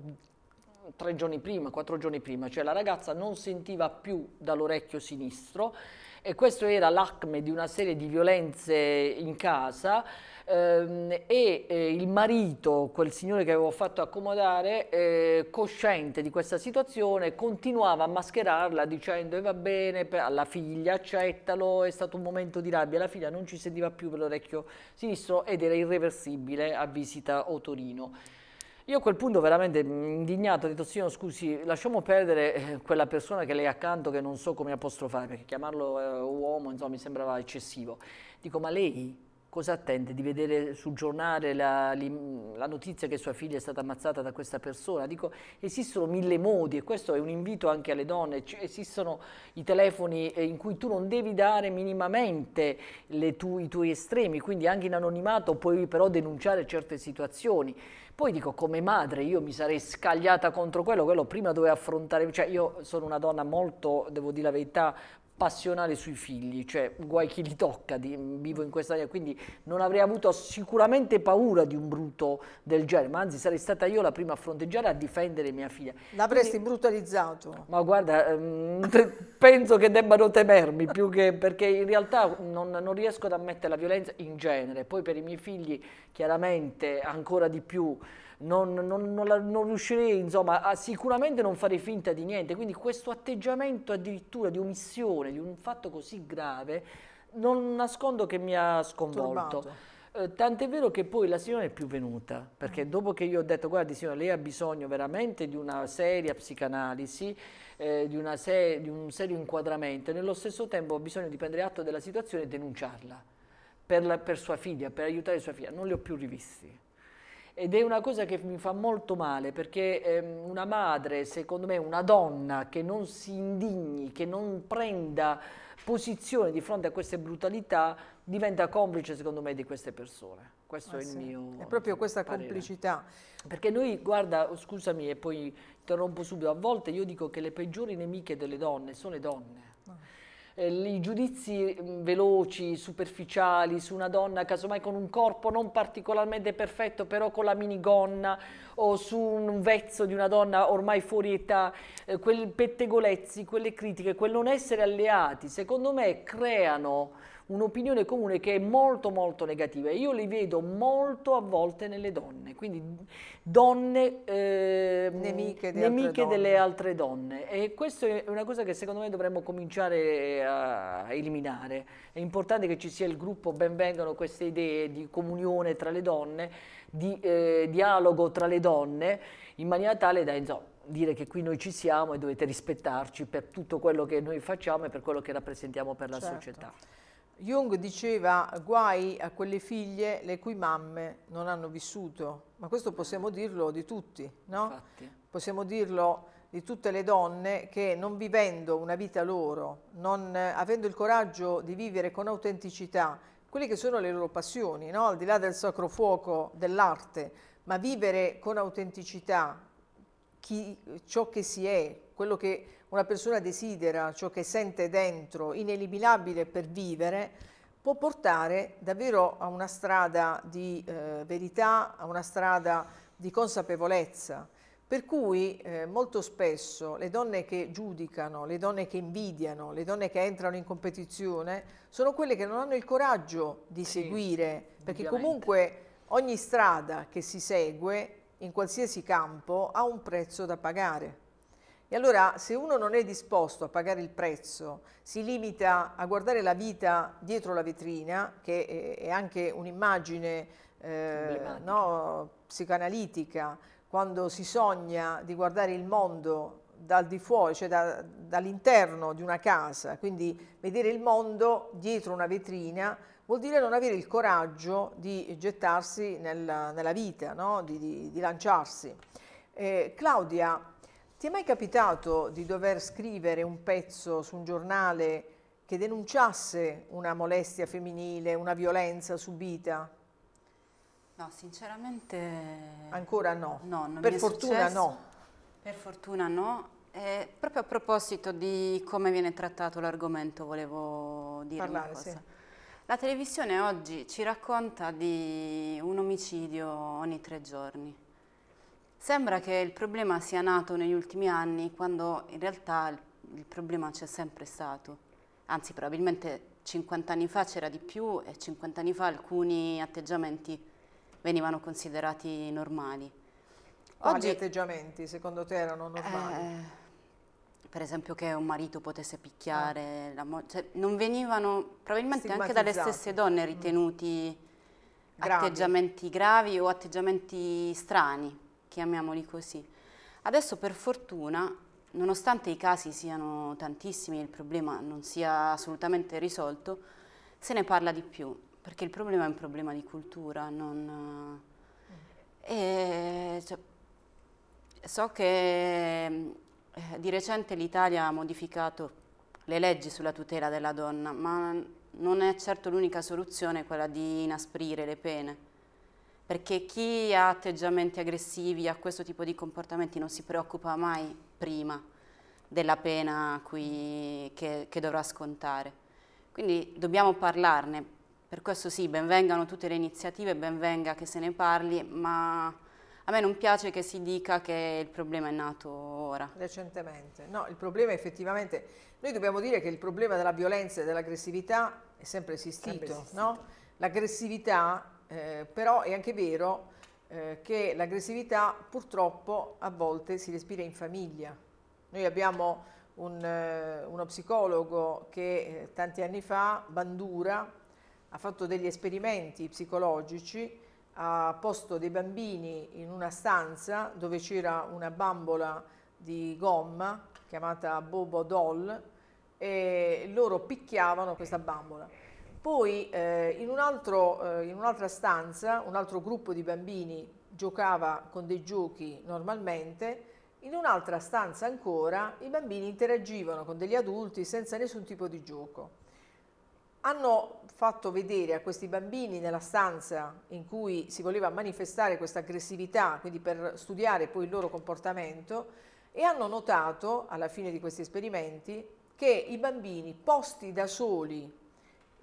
tre giorni prima, quattro giorni prima, cioè la ragazza non sentiva più dall'orecchio sinistro e questo era l'acme di una serie di violenze in casa ehm, e eh, il marito, quel signore che avevo fatto accomodare, eh, cosciente di questa situazione, continuava a mascherarla dicendo e eh, va bene, alla figlia accettalo, è stato un momento di rabbia, la figlia non ci sentiva più per l'orecchio sinistro ed era irreversibile a visita o Torino. Io a quel punto veramente indignato, ho detto signor scusi, lasciamo perdere eh, quella persona che lei ha accanto che non so come apostrofare, perché chiamarlo eh, uomo insomma, mi sembrava eccessivo. Dico ma lei cosa attende di vedere sul giornale la, la, notizia che sua figlia è stata ammazzata da questa persona? Dico, esistono mille modi e questo è un invito anche alle donne, cioè, esistono i telefoni eh, in cui tu non devi dare minimamente tu, i tuoi estremi, quindi anche in anonimato puoi però denunciare certe situazioni. Poi dico, come madre io mi sarei scagliata contro quello, quello prima doveva affrontare, cioè io sono una donna molto, devo dire la verità, passionale sui figli, cioè guai chi li tocca, di, vivo in questa area, quindi non avrei avuto sicuramente paura di un brutto del genere, ma anzi sarei stata io la prima a fronteggiare, a difendere mia figlia. L'avresti brutalizzato? Ma guarda, ehm, penso che debbano temermi più che perché in realtà non, non, riesco ad ammettere la violenza in genere, poi per i miei figli chiaramente ancora di più non, non, non, la, non riuscirei insomma, a sicuramente non fare finta di niente, quindi questo atteggiamento addirittura di omissione di un fatto così grave non nascondo che mi ha sconvolto. Turbato. Eh, tant'è vero che poi la signora è più venuta, perché mm. dopo che io ho detto guardi signora lei ha bisogno veramente di una seria psicanalisi, eh, di, se di un serio inquadramento, e nello stesso tempo ho bisogno di prendere atto della situazione e denunciarla per, la, per sua figlia, per aiutare sua figlia, non li ho più rivisti ed è una cosa che mi fa molto male perché ehm, una madre, secondo me, una donna che non si indigni, che non prenda posizione di fronte a queste brutalità, diventa complice, secondo me, di queste persone. Questo ah, è il sì. mio. È proprio questa parere. complicità. Perché noi, guarda, scusami e poi interrompo subito, a volte io dico che le peggiori nemiche delle donne sono le donne. Ah eh, i giudizi mm, veloci, superficiali su una donna, casomai con un corpo non particolarmente perfetto, però con la minigonna o su un vezzo di una donna ormai fuori età, eh, quei pettegolezzi, quelle critiche, quel non essere alleati, secondo me creano un'opinione comune che è molto molto negativa. Io li vedo molto a volte nelle donne, quindi donne eh, nemiche, di nemiche altre delle altre donne. E questa è una cosa che secondo me dovremmo cominciare a eliminare. È importante che ci sia il gruppo, ben vengano queste idee di comunione tra le donne, di eh, dialogo tra le donne, in maniera tale da insomma, dire che qui noi ci siamo e dovete rispettarci per tutto quello che noi facciamo e per quello che rappresentiamo per la certo. società. Jung diceva guai a quelle figlie le cui mamme non hanno vissuto, ma questo possiamo dirlo di tutti, no? Infatti. Possiamo dirlo di tutte le donne che non vivendo una vita loro, non eh, avendo il coraggio di vivere con autenticità quelle che sono le loro passioni, no? al di là del sacro fuoco dell'arte, ma vivere con autenticità chi, ciò che si è, quello che una persona desidera, ciò che sente dentro, ineliminabile per vivere, può portare davvero a una strada di eh, verità, a una strada di consapevolezza. Per cui eh, molto spesso le donne che giudicano, le donne che invidiano, le donne che entrano in competizione sono quelle che non hanno il coraggio di seguire, sì, perché comunque ogni strada che si segue in qualsiasi campo ha un prezzo da pagare. E allora se uno non è disposto a pagare il prezzo, si limita a guardare la vita dietro la vetrina, che è anche un'immagine eh, no, psicoanalitica, quando si sogna di guardare il mondo dal di fuori, cioè da, dall'interno di una casa, quindi vedere il mondo dietro una vetrina vuol dire non avere il coraggio di gettarsi nel, nella vita, no? di, di, di, lanciarsi. Eh, Claudia, ti è mai capitato di dover scrivere un pezzo su un giornale che denunciasse una molestia femminile, una violenza subita? No, sinceramente... Ancora no? No, non Per fortuna no. Per fortuna no. E proprio a proposito di come viene trattato l'argomento volevo dire Parlare, una cosa. Sì. La televisione oggi ci racconta di un omicidio ogni tre giorni. Sembra che il problema sia nato negli ultimi anni, quando in realtà il, problema c'è sempre stato. Anzi, probabilmente 50 anni fa c'era di più e 50 anni fa alcuni atteggiamenti venivano considerati normali. Quali oggi, atteggiamenti secondo te erano normali? Eh, per esempio che un marito potesse picchiare, ah. mo- cioè, non venivano probabilmente anche dalle stesse donne ritenuti mm. gravi. atteggiamenti gravi o atteggiamenti strani, chiamiamoli così. Adesso per fortuna, nonostante i casi siano tantissimi e il problema non sia assolutamente risolto, se ne parla di più, perché il problema è un problema di cultura, non... Mm. Eh, e, cioè, so che eh, di recente l'Italia ha modificato le leggi sulla tutela della donna, ma non è certo l'unica soluzione quella di inasprire le pene, perché chi ha atteggiamenti aggressivi, ha questo tipo di comportamenti, non si preoccupa mai prima della pena cui, che, che dovrà scontare. Quindi dobbiamo parlarne, per questo sì, benvengano tutte le iniziative, benvenga che se ne parli, ma a me non piace che si dica che il problema è nato ora. Recentemente. No, il problema è effettivamente... Noi dobbiamo dire che il problema della violenza e dell'aggressività è sempre esistito, esistito. no? L'aggressività, eh, però è anche vero eh, che l'aggressività purtroppo a volte si respira in famiglia. Noi abbiamo un, eh, uno psicologo che eh, tanti anni fa, Bandura, ha fatto degli esperimenti psicologici ha posto dei bambini in una stanza dove c'era una bambola di gomma chiamata Bobo Doll e loro picchiavano questa bambola. Poi eh, in, eh, un'altra eh, un stanza un altro gruppo di bambini giocava con dei giochi normalmente, in un'altra stanza ancora i bambini interagivano con degli adulti senza nessun tipo di gioco hanno fatto vedere a questi bambini nella stanza in cui si voleva manifestare questa aggressività, quindi per studiare poi il loro comportamento, e hanno notato, alla fine di questi esperimenti, che i bambini posti da soli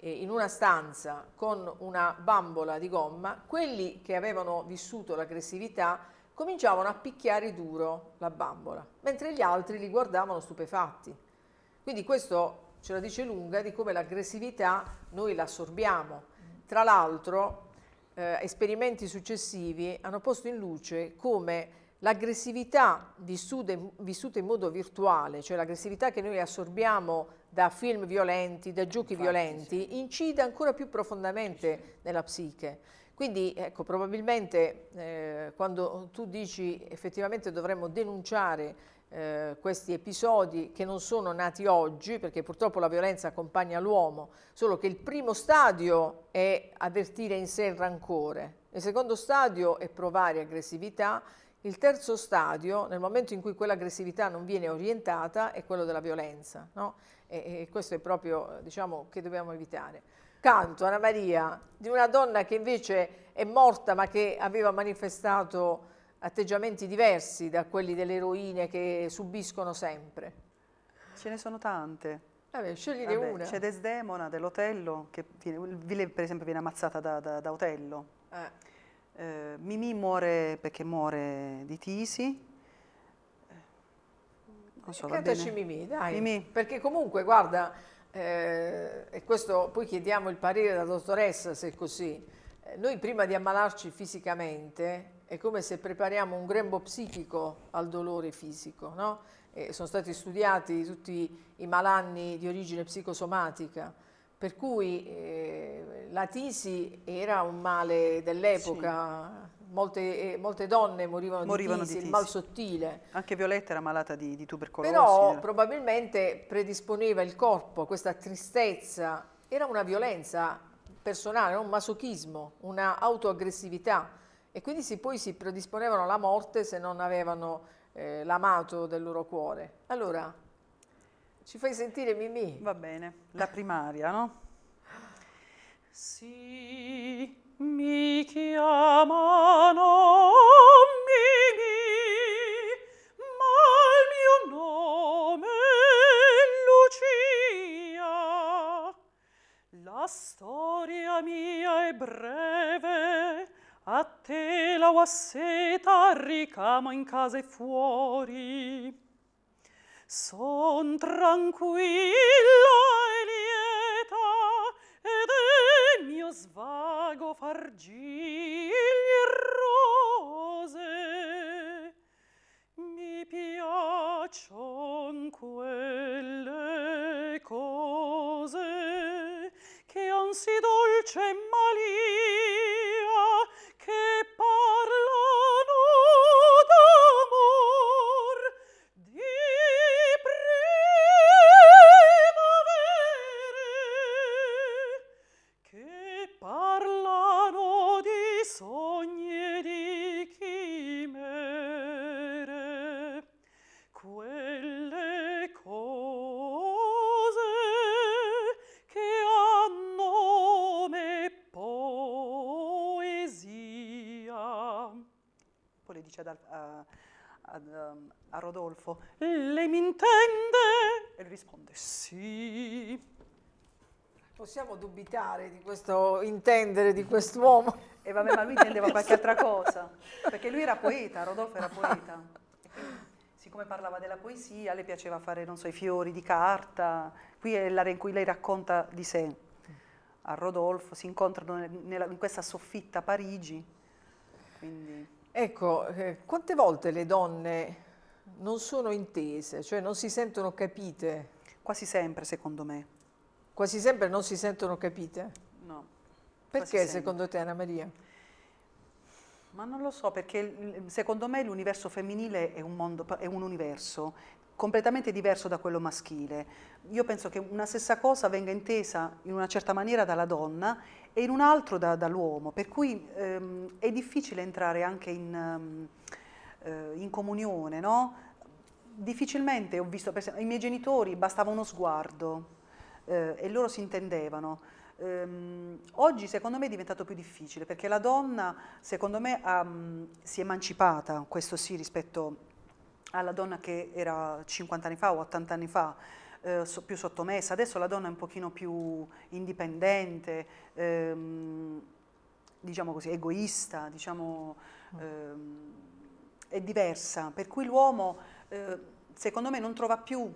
eh, in una stanza con una bambola di gomma, quelli che avevano vissuto l'aggressività cominciavano a picchiare duro la bambola, mentre gli altri li guardavano stupefatti. Quindi questo ce la dice lunga di come l'aggressività noi la assorbiamo. Tra l'altro eh, esperimenti successivi hanno posto in luce come l'aggressività vissuta in modo virtuale, cioè l'aggressività che noi assorbiamo da film violenti, da giochi Infatti, violenti, sì. incide ancora più profondamente sì. nella psiche. Quindi ecco, probabilmente eh, quando tu dici effettivamente dovremmo denunciare eh, questi episodi che non sono nati oggi, perché purtroppo la violenza accompagna l'uomo, solo che il primo stadio è avvertire in sé il rancore, il secondo stadio è provare aggressività, il terzo stadio, nel momento in cui quell'aggressività non viene orientata, è quello della violenza, no? e, e questo è proprio, diciamo, che dobbiamo evitare canto, Anna Maria, di una donna che invece è morta ma che aveva manifestato atteggiamenti diversi da quelli delle eroine che subiscono sempre? Ce ne sono tante. Vabbè, scegliete Vabbè, una. C'è Desdemona dell'Otello, che viene, per esempio viene ammazzata da, da, da Otello. Ah. Eh, Mimì muore perché muore di tisi. Eh, non so, Cantaci Mimì, dai. Mimì. Perché comunque, guarda, eh, e questo poi chiediamo il parere della dottoressa se è così, eh, noi prima di ammalarci fisicamente è come se prepariamo un grembo psichico al dolore fisico, no? sono stati studiati tutti i malanni di origine psicosomatica, per cui eh, la tisi era un male dell'epoca, sì. molte, eh, molte, donne morivano, morivano di, tisi, di tisi. mal sottile. Anche Violetta era malata di, di tubercolosi. Però era. probabilmente predisponeva il corpo a questa tristezza, era una violenza personale, un masochismo, un'autoaggressività. autoaggressività e quindi si, poi si predisponevano alla morte se non avevano eh, l'amato del loro cuore. Allora, ci fai sentire Mimì? Va bene, la primaria, no? Sì, mi chiamano Mimì, ma il mio nome è Lucia. La storia mia è breve, A te la seta ricamo in casa e fuori. Son tranquillo e lieta, ed è mio svago fargigli rose. Mi piacion quelle cose, che ansi dolce mi Ehm, a Rodolfo, lei mi intende? E lui risponde, sì. Possiamo dubitare di questo intendere di quest'uomo? E vabbè, ma lui intendeva qualche altra cosa, perché lui era poeta, Rodolfo era poeta. siccome parlava della poesia, le piaceva fare, non so, i fiori di carta. Qui è l'area in cui lei racconta di sé. A Rodolfo si incontrano nella, in questa soffitta a Parigi. Quindi... Ecco, eh, quante volte le donne non sono intese, cioè non si sentono capite? Quasi sempre, secondo me. Quasi sempre non si sentono capite? No. Perché secondo te, Anna Maria? Ma non lo so, perché secondo me l'universo femminile è un, mondo, è un universo completamente diverso da quello maschile. Io penso che una stessa cosa venga intesa in una certa maniera dalla donna e in un altro da, dall'uomo, per cui ehm, è difficile entrare anche in, ehm, eh, in comunione, no? Difficilmente ho visto, per esempio, i miei genitori bastava uno sguardo eh, e loro si intendevano. Ehm, oggi secondo me è diventato più difficile perché la donna secondo me ha, mm, si è emancipata, questo sì, rispetto alla donna che era 50 anni fa o 80 anni fa eh, so, più sottomessa, adesso la donna è un pochino più indipendente, ehm, diciamo così, egoista, diciamo, mm. ehm, è diversa, per cui l'uomo eh, secondo me non trova più,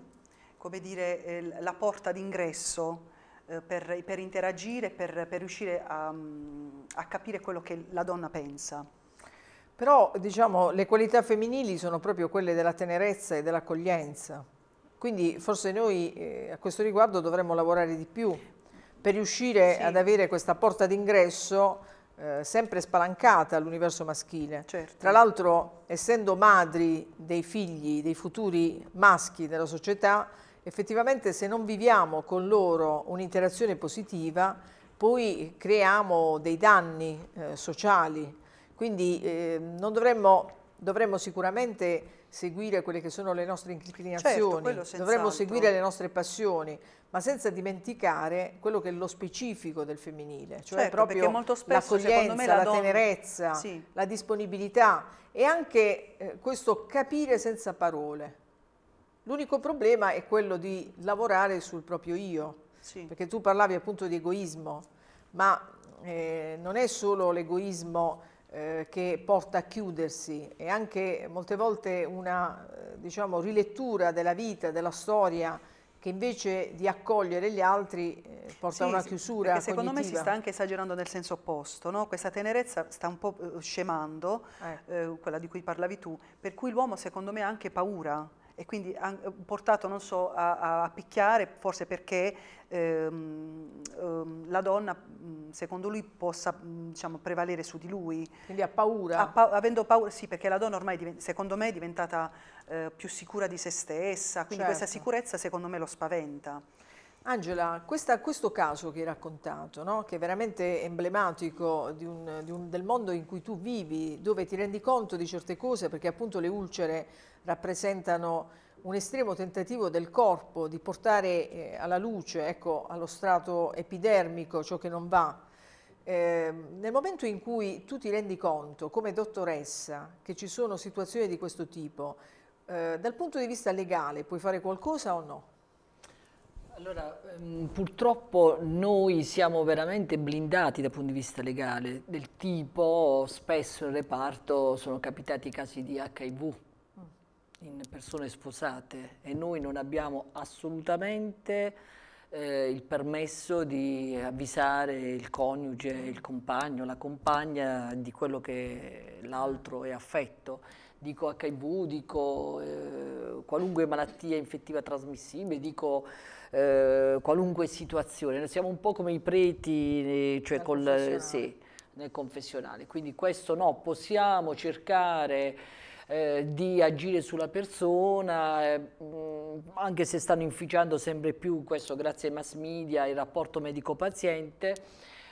come dire, eh, la porta d'ingresso eh, per, per, interagire, per, per riuscire a, a capire quello che la donna pensa. Però diciamo le qualità femminili sono proprio quelle della tenerezza e dell'accoglienza. Quindi forse noi eh, a questo riguardo dovremmo lavorare di più per riuscire sì. ad avere questa porta d'ingresso eh, sempre spalancata all'universo maschile. Certo. Tra l'altro, essendo madri dei figli, dei futuri maschi della società, effettivamente se non viviamo con loro un'interazione positiva, poi creiamo dei danni eh, sociali. Quindi eh, dovremmo, dovremmo, sicuramente seguire quelle che sono le nostre inclinazioni, certo, dovremmo seguire le nostre passioni, ma senza dimenticare quello che è lo specifico del femminile, cioè certo, proprio l'accoglienza, la, la donna... tenerezza, sì. la disponibilità e anche eh, questo capire senza parole. L'unico problema è quello di lavorare sul proprio io, sì. perché tu parlavi appunto di egoismo, ma eh, non è solo l'egoismo eh, che porta a chiudersi e anche molte volte una eh, diciamo, rilettura della vita, della storia che invece di accogliere gli altri eh, porta a sì, una chiusura perché secondo cognitiva. me si sta anche esagerando nel senso opposto, no? questa tenerezza sta un po' eh, scemando, eh. Eh, quella di cui parlavi tu, per cui l'uomo secondo me ha anche paura e quindi ha eh, portato, non so, a, a picchiare, forse perché ehm, ehm, la donna, mm, secondo lui, possa mm, diciamo, prevalere su di lui. Quindi ha paura? Pa avendo paura, sì, perché la donna ormai, secondo me, è diventata eh, più sicura di se stessa, quindi certo. questa sicurezza, secondo me, lo spaventa. Angela, questa, questo caso che hai raccontato, no? che è veramente emblematico di un, di un, del mondo in cui tu vivi, dove ti rendi conto di certe cose, perché appunto le ulcere rappresentano un estremo tentativo del corpo di portare eh, alla luce, ecco, allo strato epidermico ciò che non va. Eh, nel momento in cui tu ti rendi conto, come dottoressa, che ci sono situazioni di questo tipo, eh, dal punto di vista legale puoi fare qualcosa o no? Allora, ehm, purtroppo noi siamo veramente blindati dal punto di vista legale, del tipo spesso in reparto sono capitati casi di HIV mm. in persone sposate e noi non abbiamo assolutamente eh, il permesso di avvisare il coniuge, il compagno, la compagna di quello che l'altro è affetto dico HIV, dico eh, qualunque malattia infettiva trasmissibile, dico eh, qualunque situazione, noi siamo un po' come i preti, eh, cioè col, eh, sì, nel confessionale, quindi questo no, possiamo cercare eh, di agire sulla persona, eh, anche se stanno inficiando sempre più questo grazie ai mass media, il rapporto medico-paziente,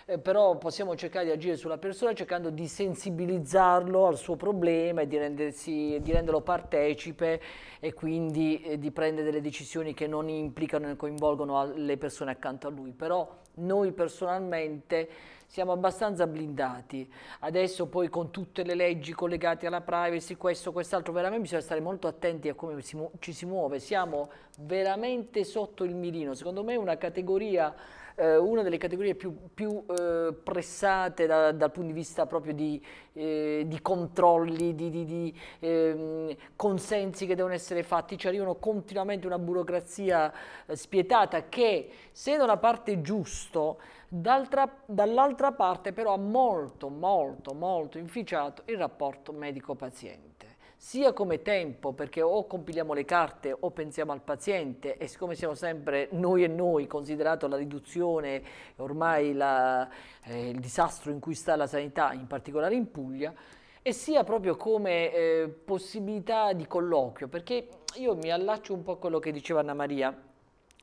eh, però possiamo cercare di agire sulla persona cercando di sensibilizzarlo al suo problema e di, rendersi, di renderlo partecipe e quindi eh, di prendere delle decisioni che non implicano e coinvolgono le persone accanto a lui. Però noi personalmente siamo abbastanza blindati. Adesso poi con tutte le leggi collegate alla privacy, questo, quest'altro, veramente bisogna stare molto attenti a come ci si muove. Siamo veramente sotto il mirino. Secondo me è una categoria eh, una delle categorie più, più eh, pressate da, dal punto di vista proprio di, eh, di controlli, di, di, di ehm, consensi che devono essere fatti, ci arrivano continuamente una burocrazia eh, spietata che se da una parte è giusto, dall'altra dall parte però ha molto, molto, molto inficiato il rapporto medico-paziente sia come tempo, perché o compiliamo le carte o pensiamo al paziente e siccome siamo sempre noi e noi, considerato la riduzione, ormai la, eh, il disastro in cui sta la sanità, in particolare in Puglia, e sia proprio come eh, possibilità di colloquio, perché io mi allaccio un po' a quello che diceva Anna Maria,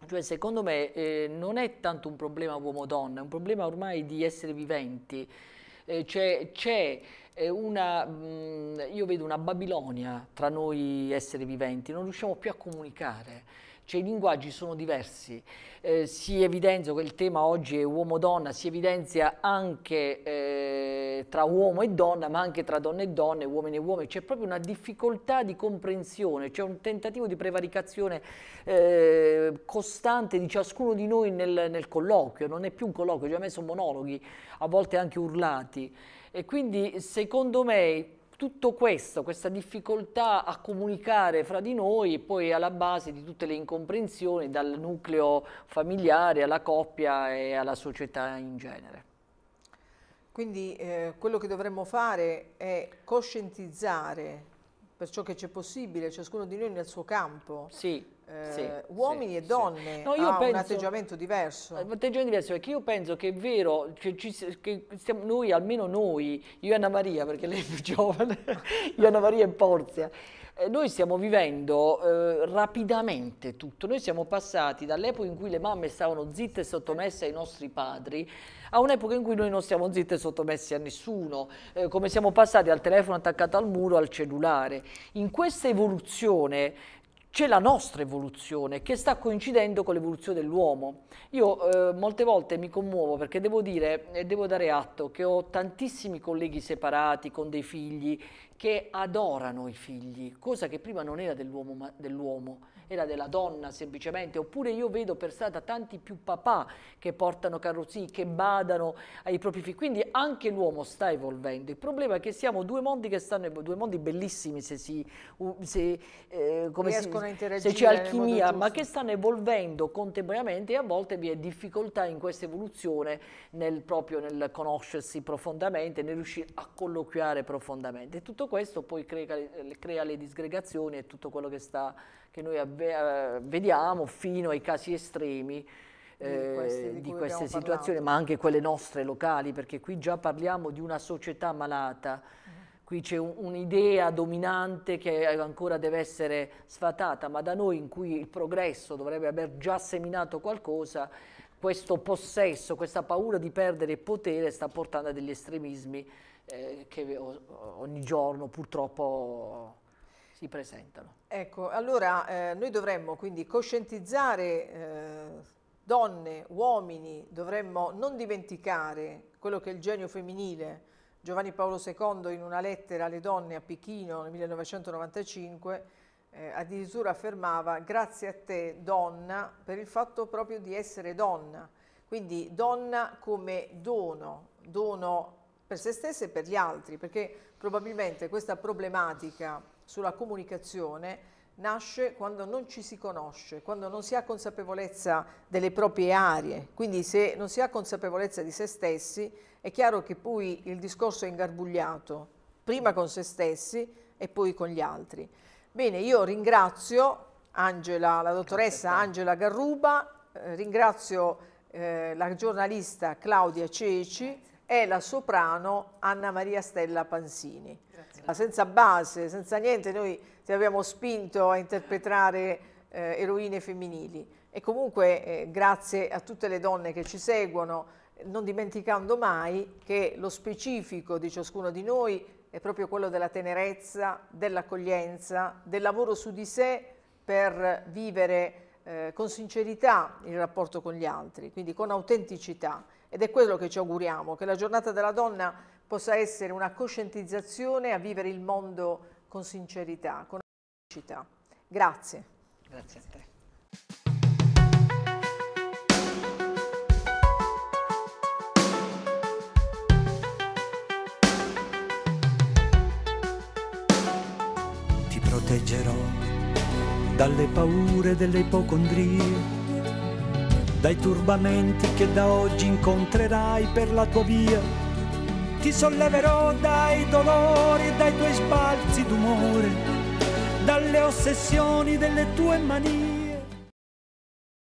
cioè, secondo me eh, non è tanto un problema uomo-donna, è un problema ormai di essere viventi. Eh, c'è una, mh, mm, io vedo una Babilonia tra noi esseri viventi, non riusciamo più a comunicare, cioè i linguaggi sono diversi, eh, si evidenzia che il tema oggi è uomo-donna, si evidenzia anche eh, tra uomo e donna, ma anche tra donne e donne, uomini e uomini, c'è proprio una difficoltà di comprensione, c'è un tentativo di prevaricazione eh, costante di ciascuno di noi nel, nel colloquio, non è più un colloquio, cioè a me monologhi, a volte anche urlati. E quindi secondo me tutto questo, questa difficoltà a comunicare fra di noi, poi alla base di tutte le incomprensioni, dal nucleo familiare alla coppia e alla società in genere. Quindi eh, quello che dovremmo fare è coscientizzare per ciò che c'è possibile, ciascuno di noi nel suo campo. Sì. Eh, sì, uomini sì, e donne sì. no, io penso, un atteggiamento diverso. Un atteggiamento diverso perché io penso che è vero che, cioè, ci, che stiamo, noi, almeno noi, io e Anna Maria, perché lei è più giovane, io e Anna Maria in Porzia, eh, noi stiamo vivendo eh, rapidamente tutto, noi siamo passati dall'epoca in cui le mamme stavano zitte e sottomesse ai nostri padri a un'epoca in cui noi non stiamo zitte e sottomesse a nessuno, eh, come siamo passati dal telefono attaccato al muro al cellulare. In questa evoluzione c'è la nostra evoluzione che sta coincidendo con l'evoluzione dell'uomo. Io eh, molte volte mi commuovo perché devo dire e eh, devo dare atto che ho tantissimi colleghi separati con dei figli che adorano i figli, cosa che prima non era dell'uomo. Dell era della donna semplicemente, oppure io vedo per strada tanti più papà che portano carrozzini, che badano ai propri figli, quindi anche l'uomo sta evolvendo, il problema è che siamo due mondi che stanno, due mondi bellissimi se, si, se, eh, si, se c'è alchimia, ma che stanno evolvendo contemporaneamente e a volte vi è difficoltà in questa evoluzione nel, proprio nel conoscersi profondamente, nel riuscire a colloquiare profondamente. Tutto questo poi crea, crea le disgregazioni e tutto quello che sta che noi eh, vediamo fino ai casi estremi eh, di, di queste situazioni, parlato. ma anche quelle nostre locali, perché qui già parliamo di una società malata. Uh-huh. Qui c'è un, un'idea dominante che ancora deve essere sfatata, ma da noi in cui il progresso dovrebbe aver già seminato qualcosa, questo possesso, questa paura di perdere potere sta portando a degli estremismi eh, che ogni giorno purtroppo si presentano. Ecco, allora eh, noi dovremmo quindi coscientizzare eh, donne, uomini, dovremmo non dimenticare quello che il genio femminile. Giovanni Paolo II in una lettera alle donne a Pechino nel 1995 eh, addirittura affermava grazie a te donna per il fatto proprio di essere donna, quindi donna come dono, dono per se stessa e per gli altri, perché probabilmente questa problematica sulla comunicazione nasce quando non ci si conosce, quando non si ha consapevolezza delle proprie aree, quindi se non si ha consapevolezza di se stessi è chiaro che poi il discorso è ingarbugliato, prima con se stessi e poi con gli altri. Bene, io ringrazio Angela, la dottoressa Angela Garruba, eh, ringrazio eh, la giornalista Claudia Ceci è la soprano Anna Maria Stella Pansini. Grazie. Senza base, senza niente, noi ti abbiamo spinto a interpretare eh, eroine femminili. E comunque eh, grazie a tutte le donne che ci seguono, non dimenticando mai che lo specifico di ciascuno di noi è proprio quello della tenerezza, dell'accoglienza, del lavoro su di sé per vivere eh, con sincerità il rapporto con gli altri, quindi con autenticità. Ed è quello che ci auguriamo, che la giornata della donna possa essere una coscientizzazione a vivere il mondo con sincerità, con autenticità. Grazie. Grazie a te. Ti proteggerò dalle paure delle ipocondrie dai turbamenti che da oggi incontrerai per la tua via. Ti solleverò dai dolori e dai tuoi sbalzi d'umore, dalle ossessioni delle tue manie